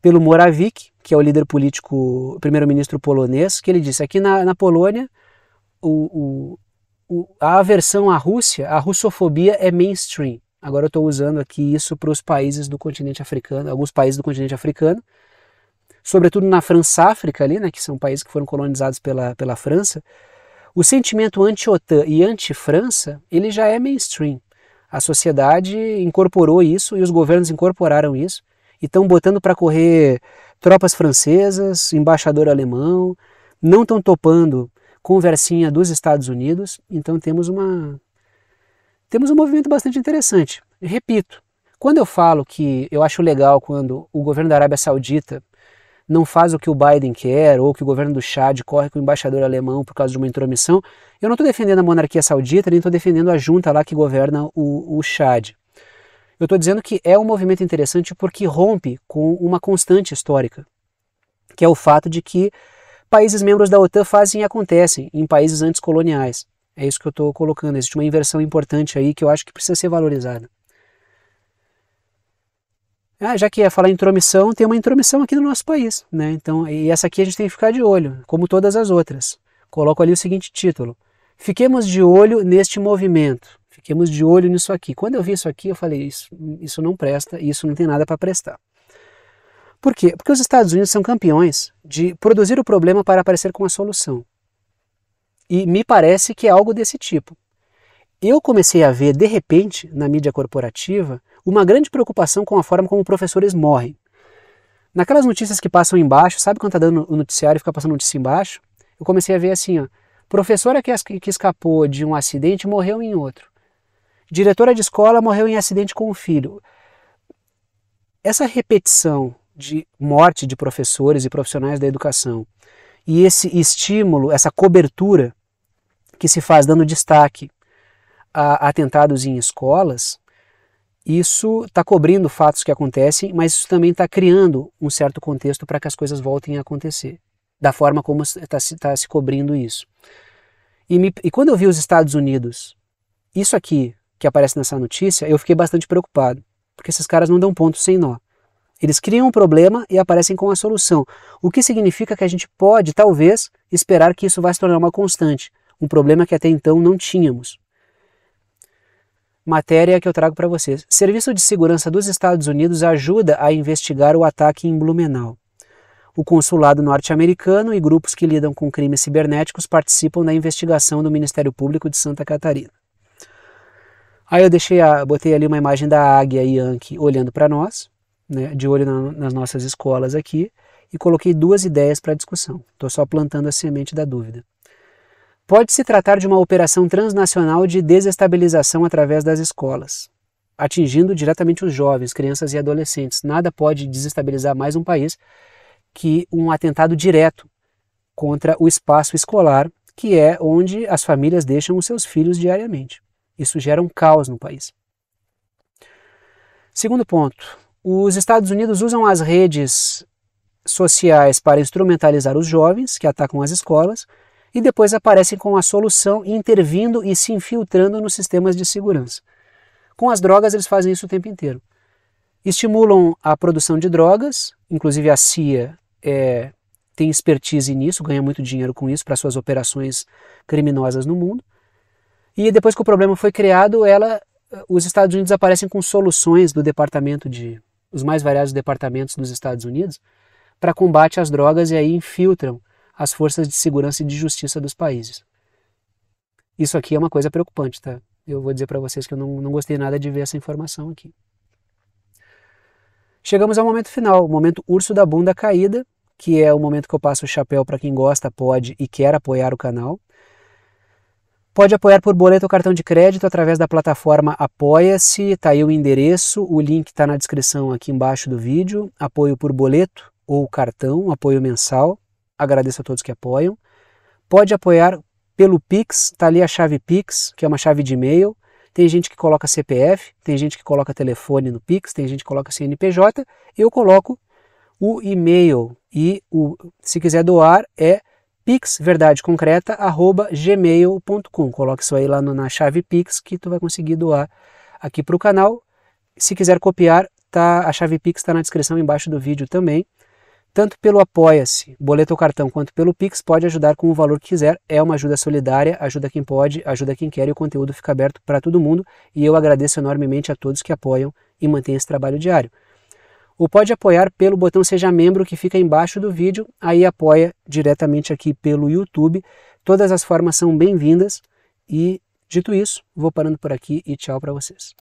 [SPEAKER 1] pelo Morawiecki, que é o líder político, primeiro-ministro polonês, que ele disse aqui na, na Polônia o, o, o, a aversão à Rússia, a russofobia é mainstream. Agora eu estou usando aqui isso para os países do continente africano, alguns países do continente africano, sobretudo na França África ali, né, que são países que foram colonizados pela, pela França, o sentimento anti-OTAN e anti-França, ele já é mainstream. A sociedade incorporou isso e os governos incorporaram isso e estão botando para correr tropas francesas, embaixador alemão, não estão topando conversinha dos Estados Unidos, então temos uma temos um movimento bastante interessante. Repito, quando eu falo que eu acho legal quando o governo da Arábia Saudita não faz o que o Biden quer ou que o governo do Chad corre com o embaixador alemão por causa de uma intromissão. Eu não estou defendendo a monarquia saudita, nem estou defendendo a junta lá que governa o, o Chad. Eu estou dizendo que é um movimento interessante porque rompe com uma constante histórica, que é o fato de que países membros da OTAN fazem e acontecem em países antes coloniais. É isso que eu estou colocando. Existe uma inversão importante aí que eu acho que precisa ser valorizada. Ah, já que ia falar intromissão, tem uma intromissão aqui no nosso país, né? Então, e essa aqui a gente tem que ficar de olho, como todas as outras. Coloco ali o seguinte título: Fiquemos de olho neste movimento. Fiquemos de olho nisso aqui. Quando eu vi isso aqui, eu falei, isso, isso não presta, isso não tem nada para prestar. Por quê? Porque os Estados Unidos são campeões de produzir o problema para aparecer com a solução. E me parece que é algo desse tipo. Eu comecei a ver, de repente, na mídia corporativa, uma grande preocupação com a forma como professores morrem. Naquelas notícias que passam embaixo, sabe quando está dando o noticiário e fica passando notícia embaixo? Eu comecei a ver assim, ó, professora que, que escapou de um acidente morreu em outro. Diretora de escola morreu em acidente com o filho. Essa repetição de morte de professores e profissionais da educação e esse estímulo, essa cobertura que se faz dando destaque a atentados em escolas, isso está cobrindo fatos que acontecem, mas isso também está criando um certo contexto para que as coisas voltem a acontecer, da forma como está se, tá se cobrindo isso. E, me, e quando eu vi os Estados Unidos, isso aqui que aparece nessa notícia, eu fiquei bastante preocupado, porque esses caras não dão ponto sem nó. Eles criam um problema e aparecem com a solução, o que significa que a gente pode, talvez, esperar que isso vai se tornar uma constante, um problema que até então não tínhamos matéria que eu trago para vocês. Serviço de Segurança dos Estados Unidos ajuda a investigar o ataque em Blumenau. O consulado norte-americano e grupos que lidam com crimes cibernéticos participam da investigação do Ministério Público de Santa Catarina. Aí eu deixei a, botei ali uma imagem da águia Yankee olhando para nós, né, de olho na, nas nossas escolas aqui, e coloquei duas ideias para discussão. Estou só plantando a semente da dúvida. Pode se tratar de uma operação transnacional de desestabilização através das escolas, atingindo diretamente os jovens, crianças e adolescentes. Nada pode desestabilizar mais um país que um atentado direto contra o espaço escolar, que é onde as famílias deixam os seus filhos diariamente. Isso gera um caos no país. Segundo ponto, os Estados Unidos usam as redes sociais para instrumentalizar os jovens que atacam as escolas e depois aparecem com a solução intervindo e se infiltrando nos sistemas de segurança. Com as drogas, eles fazem isso o tempo inteiro. Estimulam a produção de drogas, inclusive a CIA é, tem expertise nisso, ganha muito dinheiro com isso para suas operações criminosas no mundo. E depois que o problema foi criado, ela, os Estados Unidos aparecem com soluções do departamento de os mais variados departamentos dos Estados Unidos para combate às drogas e aí infiltram as forças de segurança e de justiça dos países. Isso aqui é uma coisa preocupante, tá? Eu vou dizer para vocês que eu não, não gostei nada de ver essa informação aqui. Chegamos ao momento final, o momento urso da bunda caída, que é o momento que eu passo o chapéu para quem gosta, pode e quer apoiar o canal. Pode apoiar por boleto ou cartão de crédito através da plataforma Apoia-se, tá aí o endereço, o link está na descrição aqui embaixo do vídeo. Apoio por boleto ou cartão, apoio mensal agradeço a todos que apoiam. Pode apoiar pelo Pix, tá ali a chave Pix, que é uma chave de e-mail. Tem gente que coloca CPF, tem gente que coloca telefone no Pix, tem gente que coloca CNPJ. Eu coloco o e-mail e o, se quiser doar é pixverdadeconcreta@gmail.com. Coloque isso aí lá no, na chave Pix que tu vai conseguir doar aqui para o canal. Se quiser copiar, tá a chave Pix está na descrição embaixo do vídeo também. Tanto pelo Apoia-se, boleto ou cartão, quanto pelo Pix, pode ajudar com o valor que quiser. É uma ajuda solidária, ajuda quem pode, ajuda quem quer e o conteúdo fica aberto para todo mundo. E eu agradeço enormemente a todos que apoiam e mantêm esse trabalho diário. Ou pode apoiar pelo botão Seja Membro que fica embaixo do vídeo, aí apoia diretamente aqui pelo YouTube. Todas as formas são bem-vindas e, dito isso, vou parando por aqui e tchau para vocês.